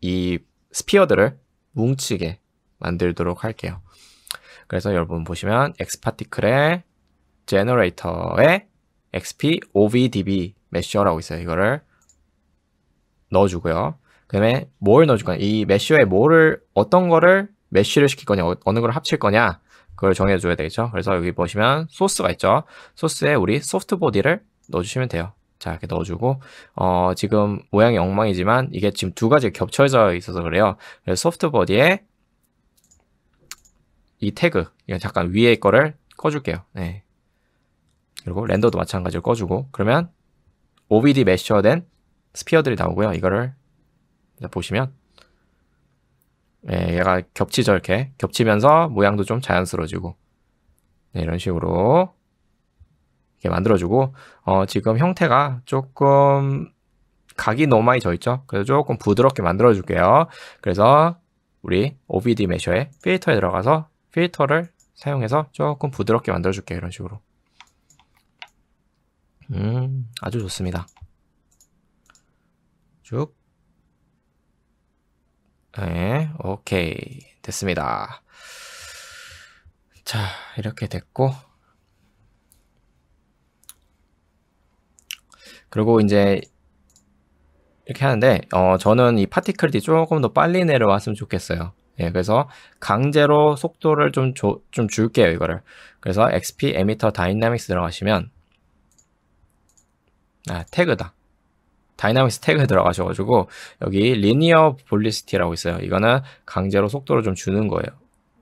이 스피어들을 뭉치게 만들도록 할게요. 그래서 여러분 보시면 엑스파티클의 제너레이터에 xp ovdb 메시어라고 있어요. 이거를 넣어주고요. 그다음에 뭘 넣어줄 거냐? 이메시어에 뭐를 어떤 거를 메쉬를 시킬 거냐, 어, 어느 걸 합칠 거냐 그걸 정해줘야 되겠죠. 그래서 여기 보시면 소스가 있죠. 소스에 우리 소프트 보디를 넣어주시면 돼요. 자 이렇게 넣어주고 어 지금 모양이 엉망이지만 이게 지금 두 가지 겹쳐져 있어서 그래요 그래서 소프트 버디에 이 태그 이건 잠깐 위에 거를 꺼줄게요 네. 그리고 렌더도 마찬가지로 꺼주고 그러면 OBD 매셔된 스피어들이 나오고요 이거를 보시면 네, 얘가 겹치죠 이렇게 겹치면서 모양도 좀 자연스러워지고 네, 이런 식으로 만들어주고 어, 지금 형태가 조금 각이 너무 많이 져 있죠. 그래서 조금 부드럽게 만들어줄게요. 그래서 우리 OBD 메셔의 필터에 들어가서 필터를 사용해서 조금 부드럽게 만들어줄게요. 이런 식으로. 음, 아주 좋습니다. 쭉. 네, 오케이. 됐습니다. 자, 이렇게 됐고, 그리고 이제 이렇게 하는데 어 저는 이 파티클이 조금 더 빨리 내려왔으면 좋겠어요. 예, 그래서 강제로 속도를 좀, 조, 좀 줄게요, 이거를. 그래서 XP emitter dynamics 들어가시면 아, 태그다. 다이나믹스 태그에 들어가셔가지고 여기 리니어 볼리시티라고 있어요. 이거는 강제로 속도를 좀 주는 거예요.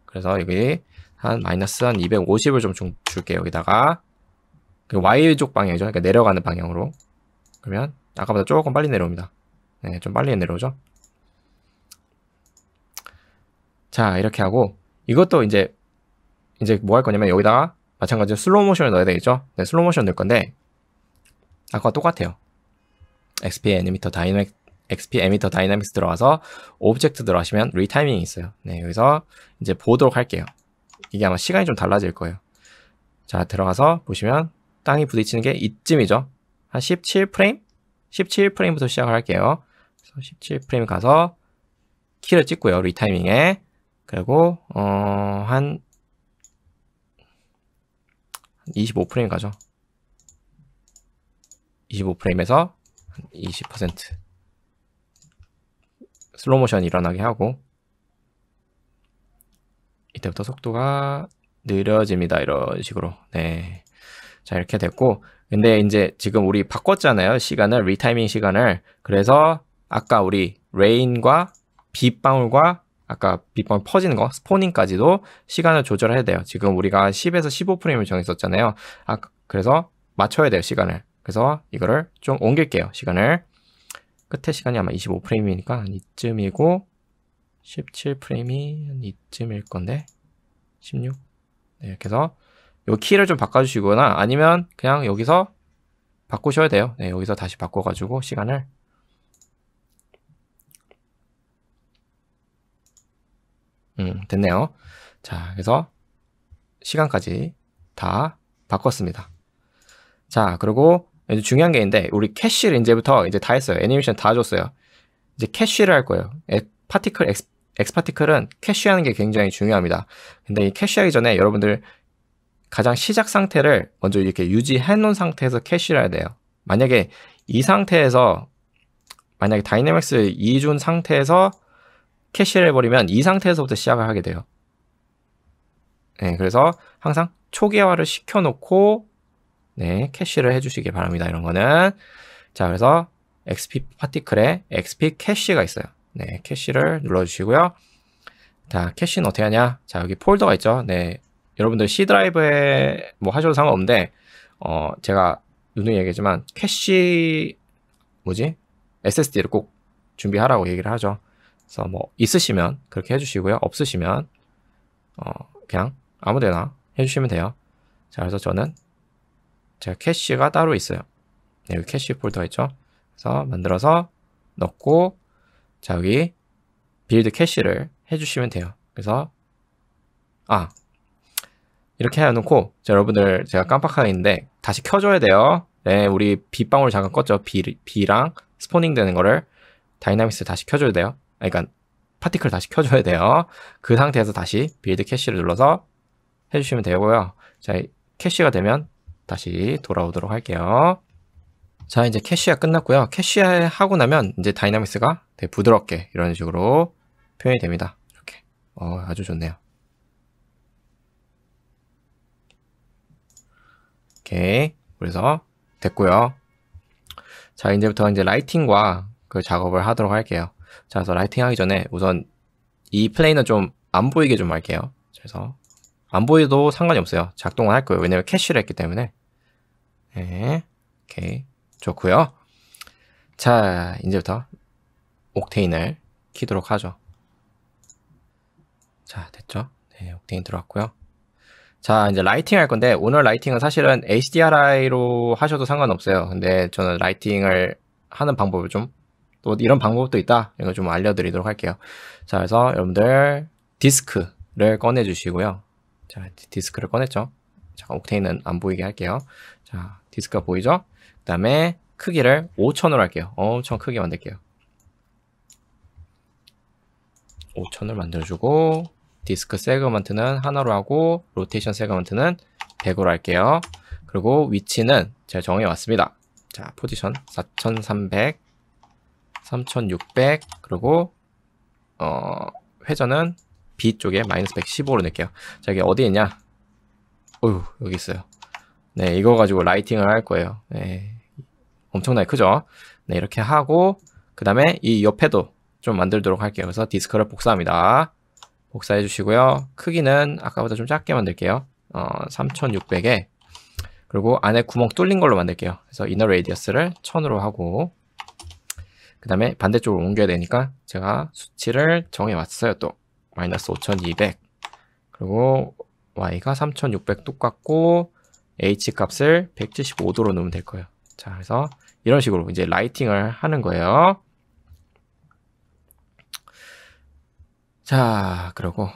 그래서 여기 한 마이너스 한 250을 좀 줄게요. 여기다가 그 y족 방향이죠. 그러니까 내려가는 방향으로 그러면 아까보다 조금 빨리 내려옵니다. 네, 좀 빨리 내려오죠. 자, 이렇게 하고 이것도 이제 이제 뭐 할 거냐면 여기다가 마찬가지로 슬로우 모션을 넣어야 되겠죠? 네, 슬로우 모션 넣을 건데 아까와 똑같아요. XP 애니미터 다이내믹 XP 에미터 다이내믹스 들어와서 오브젝트 들어가시면 리타이밍이 있어요. 네, 여기서 이제 보도록 할게요. 이게 아마 시간이 좀 달라질 거예요. 자, 들어가서 보시면 땅이 부딪히는 게 이쯤이죠. 한 17프레임? 17프레임부터 시작을 할게요. 17프레임 가서 키를 찍고요. 리타이밍에. 그리고 어, 한 25프레임 가죠. 25프레임에서 20% 슬로 모션 일어나게 하고 이때부터 속도가 느려집니다. 이런 식으로. 네. 자, 이렇게 됐고 근데 이제 지금 우리 바꿨잖아요. 시간을 리타이밍 시간을. 그래서 아까 우리 레인과 빗방울과 아까 빗방울 퍼지는 거 스포닝까지도 시간을 조절해야 돼요. 지금 우리가 10에서 15프레임을 정했었잖아요. 아, 그래서 맞춰야 돼요. 시간을. 그래서 이거를 좀 옮길게요. 시간을. 끝에 시간이 아마 25프레임이니까 이쯤이고 17프레임이 이쯤일 건데 16 네, 이렇게 해서 요 키를 좀 바꿔주시거나 아니면 그냥 여기서 바꾸셔야 돼요. 네, 여기서 다시 바꿔가지고 시간을 음, 됐네요. 자, 그래서 시간까지 다 바꿨습니다. 자, 그리고 이제 중요한 게 있는데 우리 캐쉬를 이제부터 이제 다 했어요. 애니메이션 다 줬어요. 이제 캐쉬를 할 거예요. 에, 파티클 엑스, 스 파티클은 캐쉬하는 게 굉장히 중요합니다. 근데 이 캐쉬하기 전에 여러분들 가장 시작 상태를 먼저 이렇게 유지해 놓은 상태에서 캐시를 해야 돼요. 만약에 이 상태에서 만약에 다이내믹스 이준 상태에서 캐시를 해버리면 이 상태에서부터 시작을 하게 돼요. 네, 그래서 항상 초기화를 시켜놓고 네, 캐시를 해주시기 바랍니다. 이런 거는 자, 그래서 XP 파티클에 XP 캐시가 있어요. 네, 캐시를 눌러주시고요. 자, 캐시는 어떻게 하냐? 자, 여기 폴더가 있죠. 네, 여러분들 C 드라이브에 뭐 하셔도 상관없는데 어 제가 누누이 얘기했지만 캐시 뭐지 SSD를 꼭 준비하라고 얘기를 하죠. 그래서 뭐 있으시면 그렇게 해주시고요. 없으시면 어 그냥 아무데나 해주시면 돼요. 자 그래서 저는 제가 캐시가 따로 있어요. 네, 여기 캐시 폴더 있죠. 그래서 만들어서 넣고 자 여기 빌드 캐시를 해주시면 돼요. 그래서 아 이렇게 해놓고 여러분들 제가 깜빡하는데 다시 켜줘야 돼요. 네, 우리 빗방울 잠깐 껐죠. B, 비랑 스포닝 되는 거를 다이나믹스 다시 켜줘야 돼요. 아, 그러니까 파티클 다시 켜줘야 돼요. 그 상태에서 다시 빌드 캐시를 눌러서 해주시면 되고요. 자, 캐시가 되면 다시 돌아오도록 할게요. 자, 이제 캐시가 끝났고요. 캐시하고 나면 이제 다이나믹스가 되게 부드럽게 이런 식으로 표현이 됩니다. 이렇게. 어, 아주 좋네요. 오케이. 그래서 됐고요. 자, 이제부터 이제 라이팅과 그 작업을 하도록 할게요. 자, 그래서 라이팅 하기 전에 우선 이 플레이는 좀 안 보이게 좀 할게요. 그래서 안 보여도 상관이 없어요. 작동은 할 거예요. 왜냐면 캐시를 했기 때문에. 네, 오케이. 좋고요. 자, 이제부터 옥테인을 키도록 하죠. 자, 됐죠? 네, 옥테인 들어왔고요. 자 이제 라이팅 할 건데 오늘 라이팅은 사실은 HDRI로 하셔도 상관없어요. 근데 저는 라이팅을 하는 방법을 좀 또 이런 방법도 있다 이거 좀 알려드리도록 할게요. 자 그래서 여러분들 디스크를 꺼내주시고요. 자 디스크를 꺼냈죠. 자 옥테인은 안 보이게 할게요. 자 디스크가 보이죠? 그 다음에 크기를 5 0 0으로 할게요. 엄청 크게 만들게요. 5 0 0 0을 만들어주고 디스크 세그먼트는 하나로 하고 로테이션 세그먼트는 100으로 할게요. 그리고 위치는 제가 정해왔습니다. 자, 포지션 4300, 3600, 그리고 어, 회전은 B 쪽에 마이너스 115로 낼게요. 자, 여기 어디 있냐? 어휴, 여기 있어요. 네, 이거 가지고 라이팅을 할 거예요. 네, 엄청나게 크죠? 네, 이렇게 하고 그 다음에 이 옆에도 좀 만들도록 할게요. 그래서 디스크를 복사합니다. 복사해 주시고요. 크기는 아까보다 좀 작게 만들게요. 어, 3600에 그리고 안에 구멍 뚫린 걸로 만들게요. 그래서 inner radius를 1000으로 하고 그 다음에 반대쪽으로 옮겨야 되니까 제가 수치를 정해왔어요. 또 마이너스 5200 그리고 y가 3600 똑같고 h 값을 175도로 놓으면될 거예요. 자, 그래서 이런 식으로 이제 라이팅을 하는 거예요. 자, 그러고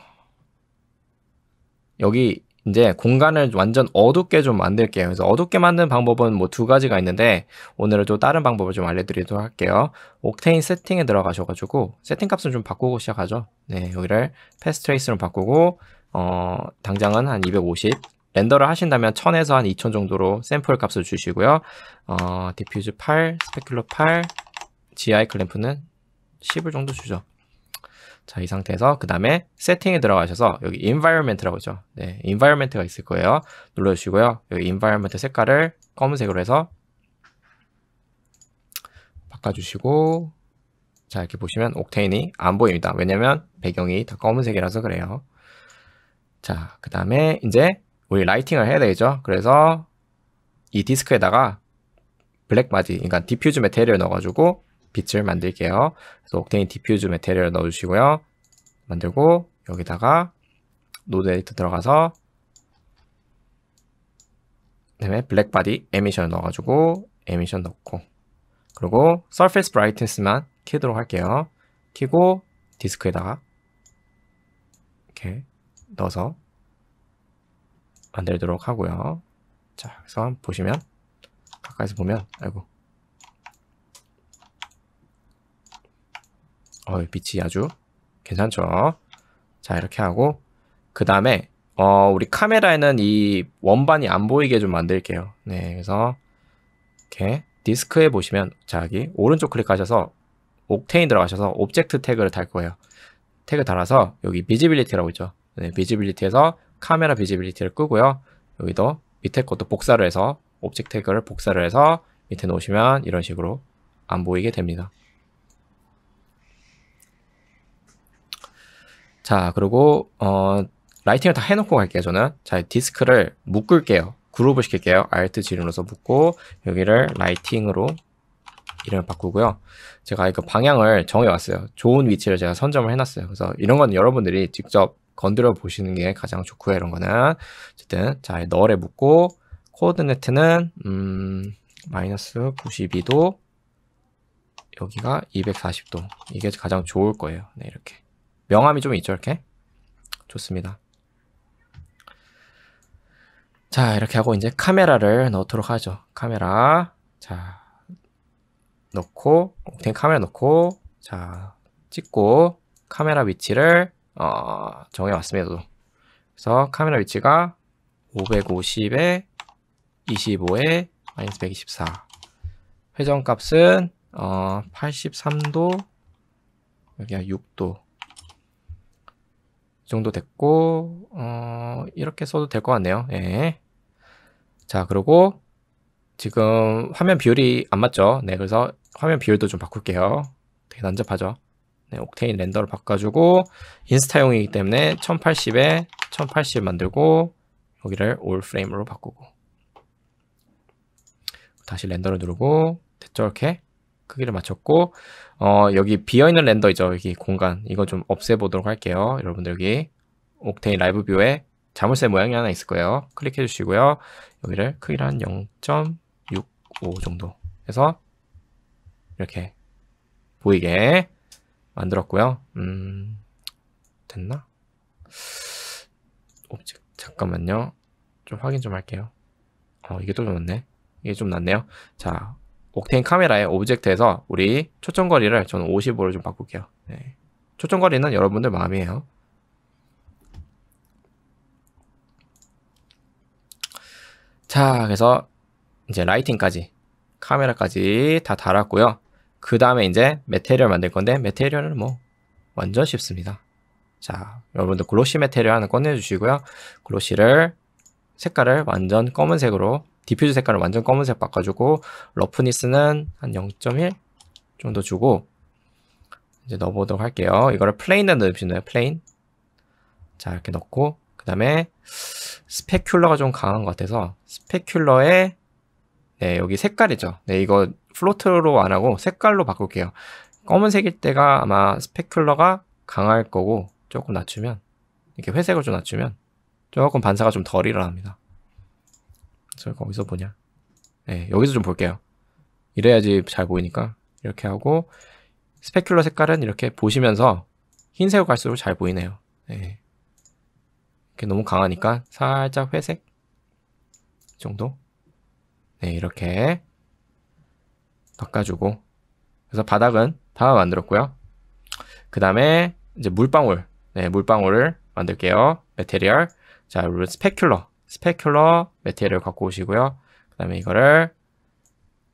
여기 이제 공간을 완전 어둡게 좀 만들게요. 그래서 어둡게 만드는 방법은 뭐 두 가지가 있는데 오늘은 또 다른 방법을 좀 알려드리도록 할게요. 옥테인 세팅에 들어가셔가지고 세팅 값을 좀 바꾸고 시작하죠. 네, 여기를 패스 트레이스로 바꾸고 어, 당장은 한 250. 렌더를 하신다면 1000에서 한 2000 정도로 샘플 값을 주시고요. 어, 디퓨즈 8, 스페큘러 8, GI 클램프는 10을 정도 주죠. 자, 이 상태에서 그 다음에 세팅에 들어가셔서 여기 environment라고 하죠. 네, environment가 있을 거예요. 눌러주시고요. 여기 environment 색깔을 검은색으로 해서 바꿔주시고 자, 이렇게 보시면 옥테인이 안 보입니다. 왜냐면 배경이 다 검은색이라서 그래요. 자, 그 다음에 이제 우리 라이팅을 해야 되겠죠. 그래서 이 디스크에다가 블랙 마디 그러니까 디퓨즈 메테리얼 넣어가지고 빛을 만들게요. 그래서 옥테인 디퓨즈 메테리얼 넣어주시고요. 만들고 여기다가 노드 에디터 들어가서 그다음에 블랙 바디 에미션 넣어가지고 에미션 넣고 그리고 Surface Brightness만 키도록 할게요. 키고 디스크에다가 이렇게 넣어서 만들도록 하고요. 자, 그래서 보시면 가까이서 보면 아이고 어, 빛이 아주 괜찮죠? 자, 이렇게 하고 그 다음에 어, 우리 카메라에는 이 원반이 안 보이게 좀 만들게요. 네, 그래서 이렇게 디스크에 보시면 자기 오른쪽 클릭하셔서 옥테인 들어가셔서 오브젝트 태그를 달 거예요. 태그 달아서 여기 비지빌리티라고 있죠. 네, 비지빌리티에서 카메라 비지빌리티를 끄고요. 여기도 밑에 것도 복사를 해서 옵젝트 태그를 복사를 해서 밑에 놓으시면 이런 식으로 안 보이게 됩니다. 자, 그리고 어, 라이팅을 다 해놓고 갈게요, 저는. 자, 디스크를 묶을게요. 그룹을 시킬게요. Alt G 눌러서 묶고 여기를 라이팅으로 이름을 바꾸고요. 제가 이거 방향을 정해왔어요. 좋은 위치를 제가 선점을 해놨어요. 그래서 이런 건 여러분들이 직접 건드려 보시는 게 가장 좋고요. 이런 거는 어쨌든 자 널에 묶고 코드네트는음 마이너스 92도 여기가 240도 이게 가장 좋을 거예요. 네 이렇게 명암이 좀 있죠 이렇게 좋습니다 자 이렇게 하고 이제 카메라를 넣도록 하죠 카메라 자 넣고 옥텐 카메라 넣고 자 찍고 카메라 위치를 어, 정해왔습니다 그래서 카메라 위치가 550에 25에 마이너스 124 회전값은 어, 83도 여기가 6도 정도 됐고 어, 이렇게 써도 될 것 같네요. 예. 자 그리고 지금 화면 비율이 안 맞죠? 네, 그래서 화면 비율도 좀 바꿀게요. 되게 난잡하죠? 네, 옥테인 렌더를 바꿔주고 인스타용이기 때문에 1080에 1080 만들고 여기를 올 프레임으로 바꾸고 다시 렌더를 누르고 됐죠? 이렇게 크기를 맞췄고 어, 여기 비어있는 렌더 이죠 여기 공간 이거 좀 없애보도록 할게요 여러분들 여기 옥테인 라이브 뷰에 자물쇠 모양이 하나 있을 거예요 클릭해 주시고요 여기를 크기를 한 0.65 정도 해서 이렇게 보이게 만들었고요 음 됐나? 옵젝 잠깐만요 좀 확인 좀 할게요 어 이게 또좀 낫네 이게 좀 낫네요 자 옥테인 카메라의 오브젝트에서 우리 초점거리를 저는 50으로 좀 바꿀게요. 네. 초점거리는 여러분들 마음이에요. 자, 그래서 이제 라이팅까지 카메라까지 다 달았고요. 그 다음에 이제 메테리얼 만들 건데 메테리얼은 뭐 완전 쉽습니다. 자, 여러분들 글로시 메테리얼 하나 꺼내주시고요. 글로시를 색깔을 완전 검은색으로 디퓨즈 색깔을 완전 검은색 바꿔주고 러프니스는 한 0.1 정도 주고 이제 넣어보도록 할게요. 이거를 플레인에 넣으시나요? 플레인. 자 이렇게 넣고 그 다음에 스페큘러가 좀 강한 것 같아서 스페큘러에 네 여기 색깔이죠. 네 이거 플로트로 안 하고 색깔로 바꿀게요. 검은색일 때가 아마 스페큘러가 강할 거고 조금 낮추면 이렇게 회색을 좀 낮추면 조금 반사가 좀 덜 일어납니다. 값 거기서 보냐 네, 여기서 좀 볼게요 이래야지 잘 보이니까 이렇게 하고 스페큘러 색깔은 이렇게 보시면서 흰색으로 갈수록 잘 보이네요 네. 이렇게 너무 강하니까 살짝 회색 정도 네, 이렇게 닦아주고 그래서 바닥은 다 만들었고요 그 다음에 이제 물방울 네, 물방울을 만들게요 메테리얼 자, 스페큘러 스페큘러 메테리얼 갖고 오시고요. 그 다음에 이거를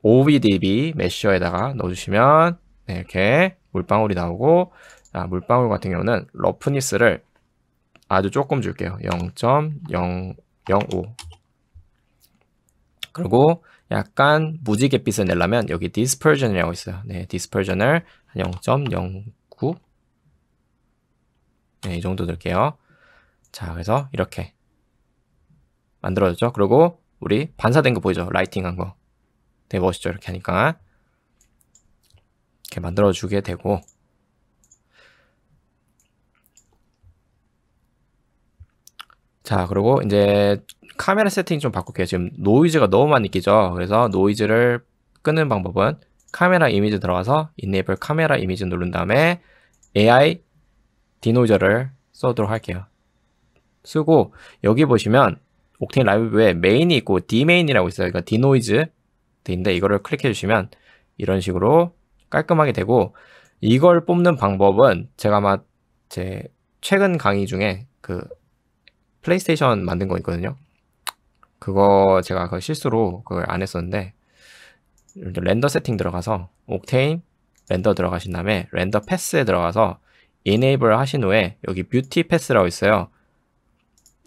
OVDB 메셔에다가 넣어주시면 네, 이렇게 물방울이 나오고 아, 물방울 같은 경우는 러프니스를 아주 조금 줄게요. 0.005 그리고 약간 무지갯빛을 내려면 여기 디스퍼전이라고 있어요. 네, 디스퍼전을 0.09 네, 이 정도 넣을게요. 자, 그래서 이렇게 만들어졌죠. 그리고 우리 반사된 거 보이죠? 라이팅한 거. 되게 멋있죠? 이렇게 하니까. 이렇게 만들어주게 되고 자 그리고 이제 카메라 세팅 좀 바꿀게요. 지금 노이즈가 너무 많이 끼죠. 그래서 노이즈를 끄는 방법은 카메라 이미지 들어가서 enable 카메라 이미지 누른 다음에 AI 디노이저를 써도록 할게요. 쓰고 여기 보시면 옥테인 라이브 에 메인이 있고 디메인이라고 있어요. 그러니까 디노이즈인데 이거를 클릭해 주시면 이런 식으로 깔끔하게 되고 이걸 뽑는 방법은 제가 아마 제 최근 강의 중에 그 플레이스테이션 만든 거 있거든요. 그거 제가 그 실수로 그걸 안 했었는데 렌더 세팅 들어가서 옥테인 렌더 들어가신 다음에 렌더 패스에 들어가서 enable 하신 후에 여기 뷰티 패스라고 있어요.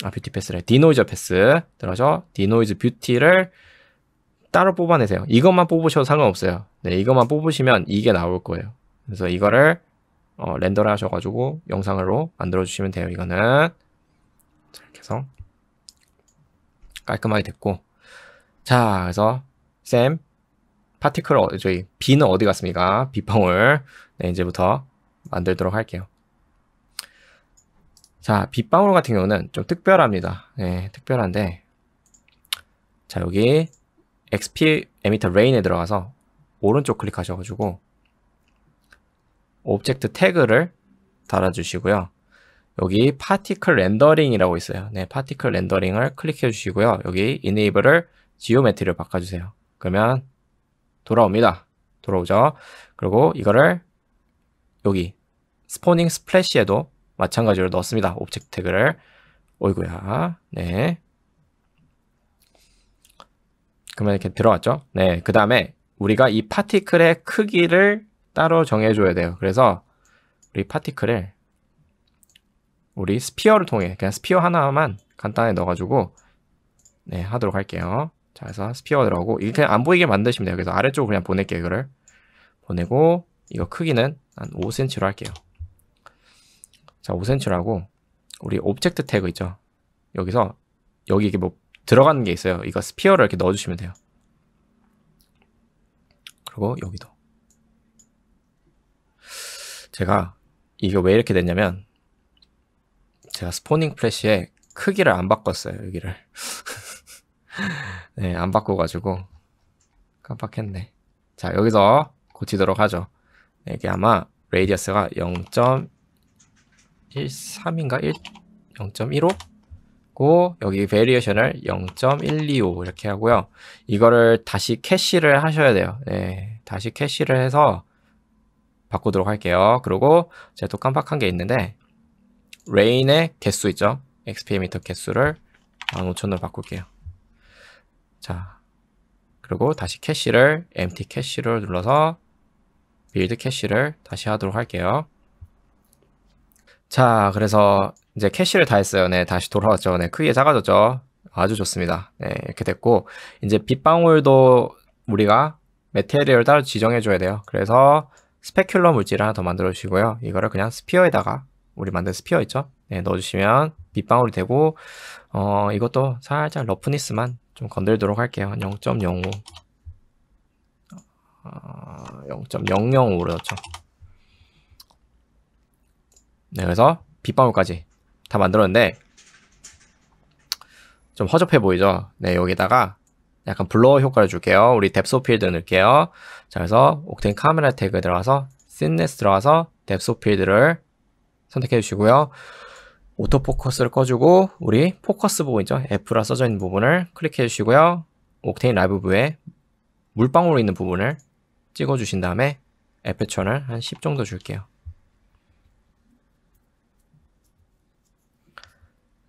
아 뷰티 패스를 디노이즈 패스 들어서 디노이즈 뷰티를 따로 뽑아내세요 이것만 뽑으셔도 상관없어요 네 이것만 뽑으시면 이게 나올 거예요 그래서 이거를 어, 렌더를 하셔가지고 영상으로 만들어 주시면 돼요 이거는 자, 이렇게 해서 깔끔하게 됐고 자 그래서 쌤 파티클 어, 저희 비는 어디 갔습니까? 비펑을 네, 이제부터 만들도록 할게요 자, 빗방울 같은 경우는 좀 특별합니다. 예, 특별한데 자, 여기 XP 에미터 레인에 들어가서 오른쪽 클릭하셔가지고 오브젝트 태그를 달아주시고요. 여기 파티클 렌더링이라고 있어요. 네, 파티클 렌더링을 클릭해 주시고요. 여기 이네이블을 지오메트리로 바꿔주세요. 그러면 돌아옵니다. 돌아오죠. 그리고 이거를 여기 스포닝 스플래시에도 마찬가지로 넣었습니다. 옵젝트 태그를. 어이구야. 네. 그러면 이렇게 들어왔죠? 네. 그 다음에 우리가 이 파티클의 크기를 따로 정해줘야 돼요. 그래서 우리 파티클을 우리 스피어를 통해 그냥 스피어 하나만 간단히 넣어가지고 네 하도록 할게요. 자 그래서 스피어 들어가고 이렇게 안 보이게 만드시면 돼요. 그래서 아래쪽으로 그냥 보낼게요. 이거를 보내고 이거 크기는 한 5cm로 할게요. 자 5cm라고 우리 오브젝트 태그 있죠 여기서 여기 이게 뭐 들어가는 게 있어요 이거 스피어를 이렇게 넣어주시면 돼요 그리고 여기도 제가 이게 왜 이렇게 됐냐면 제가 스포닝 플래시에 크기를 안 바꿨어요 여기를 네안 바꿔가지고 깜빡했네 자 여기서 고치도록 하죠 네, 이게 아마 레이디어스가 0. 0.13인가 1 0.15고 여기 베리에이션을 0.125 이렇게 하고요. 이거를 다시 캐시를 하셔야 돼요. 네, 다시 캐시를 해서 바꾸도록 할게요. 그리고 제가 또 깜빡한 게 있는데 레인의 개수 있죠? XP 미터 개수를 15,000으로 바꿀게요. 자, 그리고 다시 캐시를 empty 캐시를 눌러서 빌드 캐시를 다시 하도록 할게요. 자, 그래서 이제 캐시를 다 했어요. 네, 다시 돌아왔죠. 네, 크기가 작아졌죠. 아주 좋습니다. 네, 이렇게 됐고 이제 빗방울도 우리가 메테리얼 따로 지정해 줘야 돼요. 그래서 스페큘러 물질 하나 더 만들어 주시고요. 이거를 그냥 스피어에다가 우리 만든 스피어 있죠? 네, 넣어주시면 빗방울이 되고 어, 이것도 살짝 러프니스만 좀 건들도록 할게요. 0.05 어, 0.005로 넣죠. 네, 그래서 빗방울까지 다 만들었는데 좀 허접해 보이죠? 네, 여기다가 약간 블러 효과를 줄게요. 우리 뎁소 필드 넣을게요. 자, 그래서 옥텐 카메라 태그에 들어가서 씬네스 들어가서 뎁소 필드를 선택해 주시고요. 오토 포커스를 꺼주고 우리 포커스 부분 있죠? F라 써져 있는 부분을 클릭해 주시고요. 옥테인 라이브 뷰에 물방울이 있는 부분을 찍어 주신 다음에 에페처를 한 10 정도 줄게요.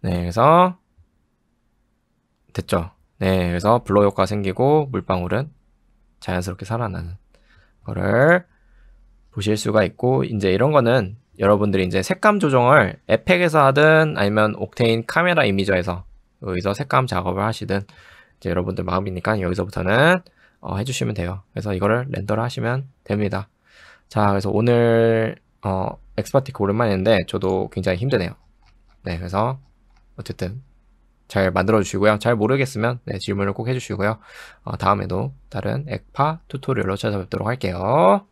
네, 그래서 됐죠. 네, 그래서 블로 효과 생기고 물방울은 자연스럽게 살아나는 거를 보실 수가 있고 이제 이런 거는 여러분들이 이제 색감 조정을 에펙에서 하든 아니면 옥테인 카메라 이미저에서 여기서 색감 작업을 하시든 이제 여러분들 마음이니까 여기서부터는 어, 해주시면 돼요. 그래서 이거를 렌더를 하시면 됩니다. 자, 그래서 오늘 어, 엑스파티크 오랜만인데 저도 굉장히 힘드네요. 네, 그래서 어쨌든 잘 만들어 주시고요. 잘 모르겠으면 네, 질문을 꼭 해주시고요. 어, 다음에도 다른 액파 튜토리얼로 찾아뵙도록 할게요.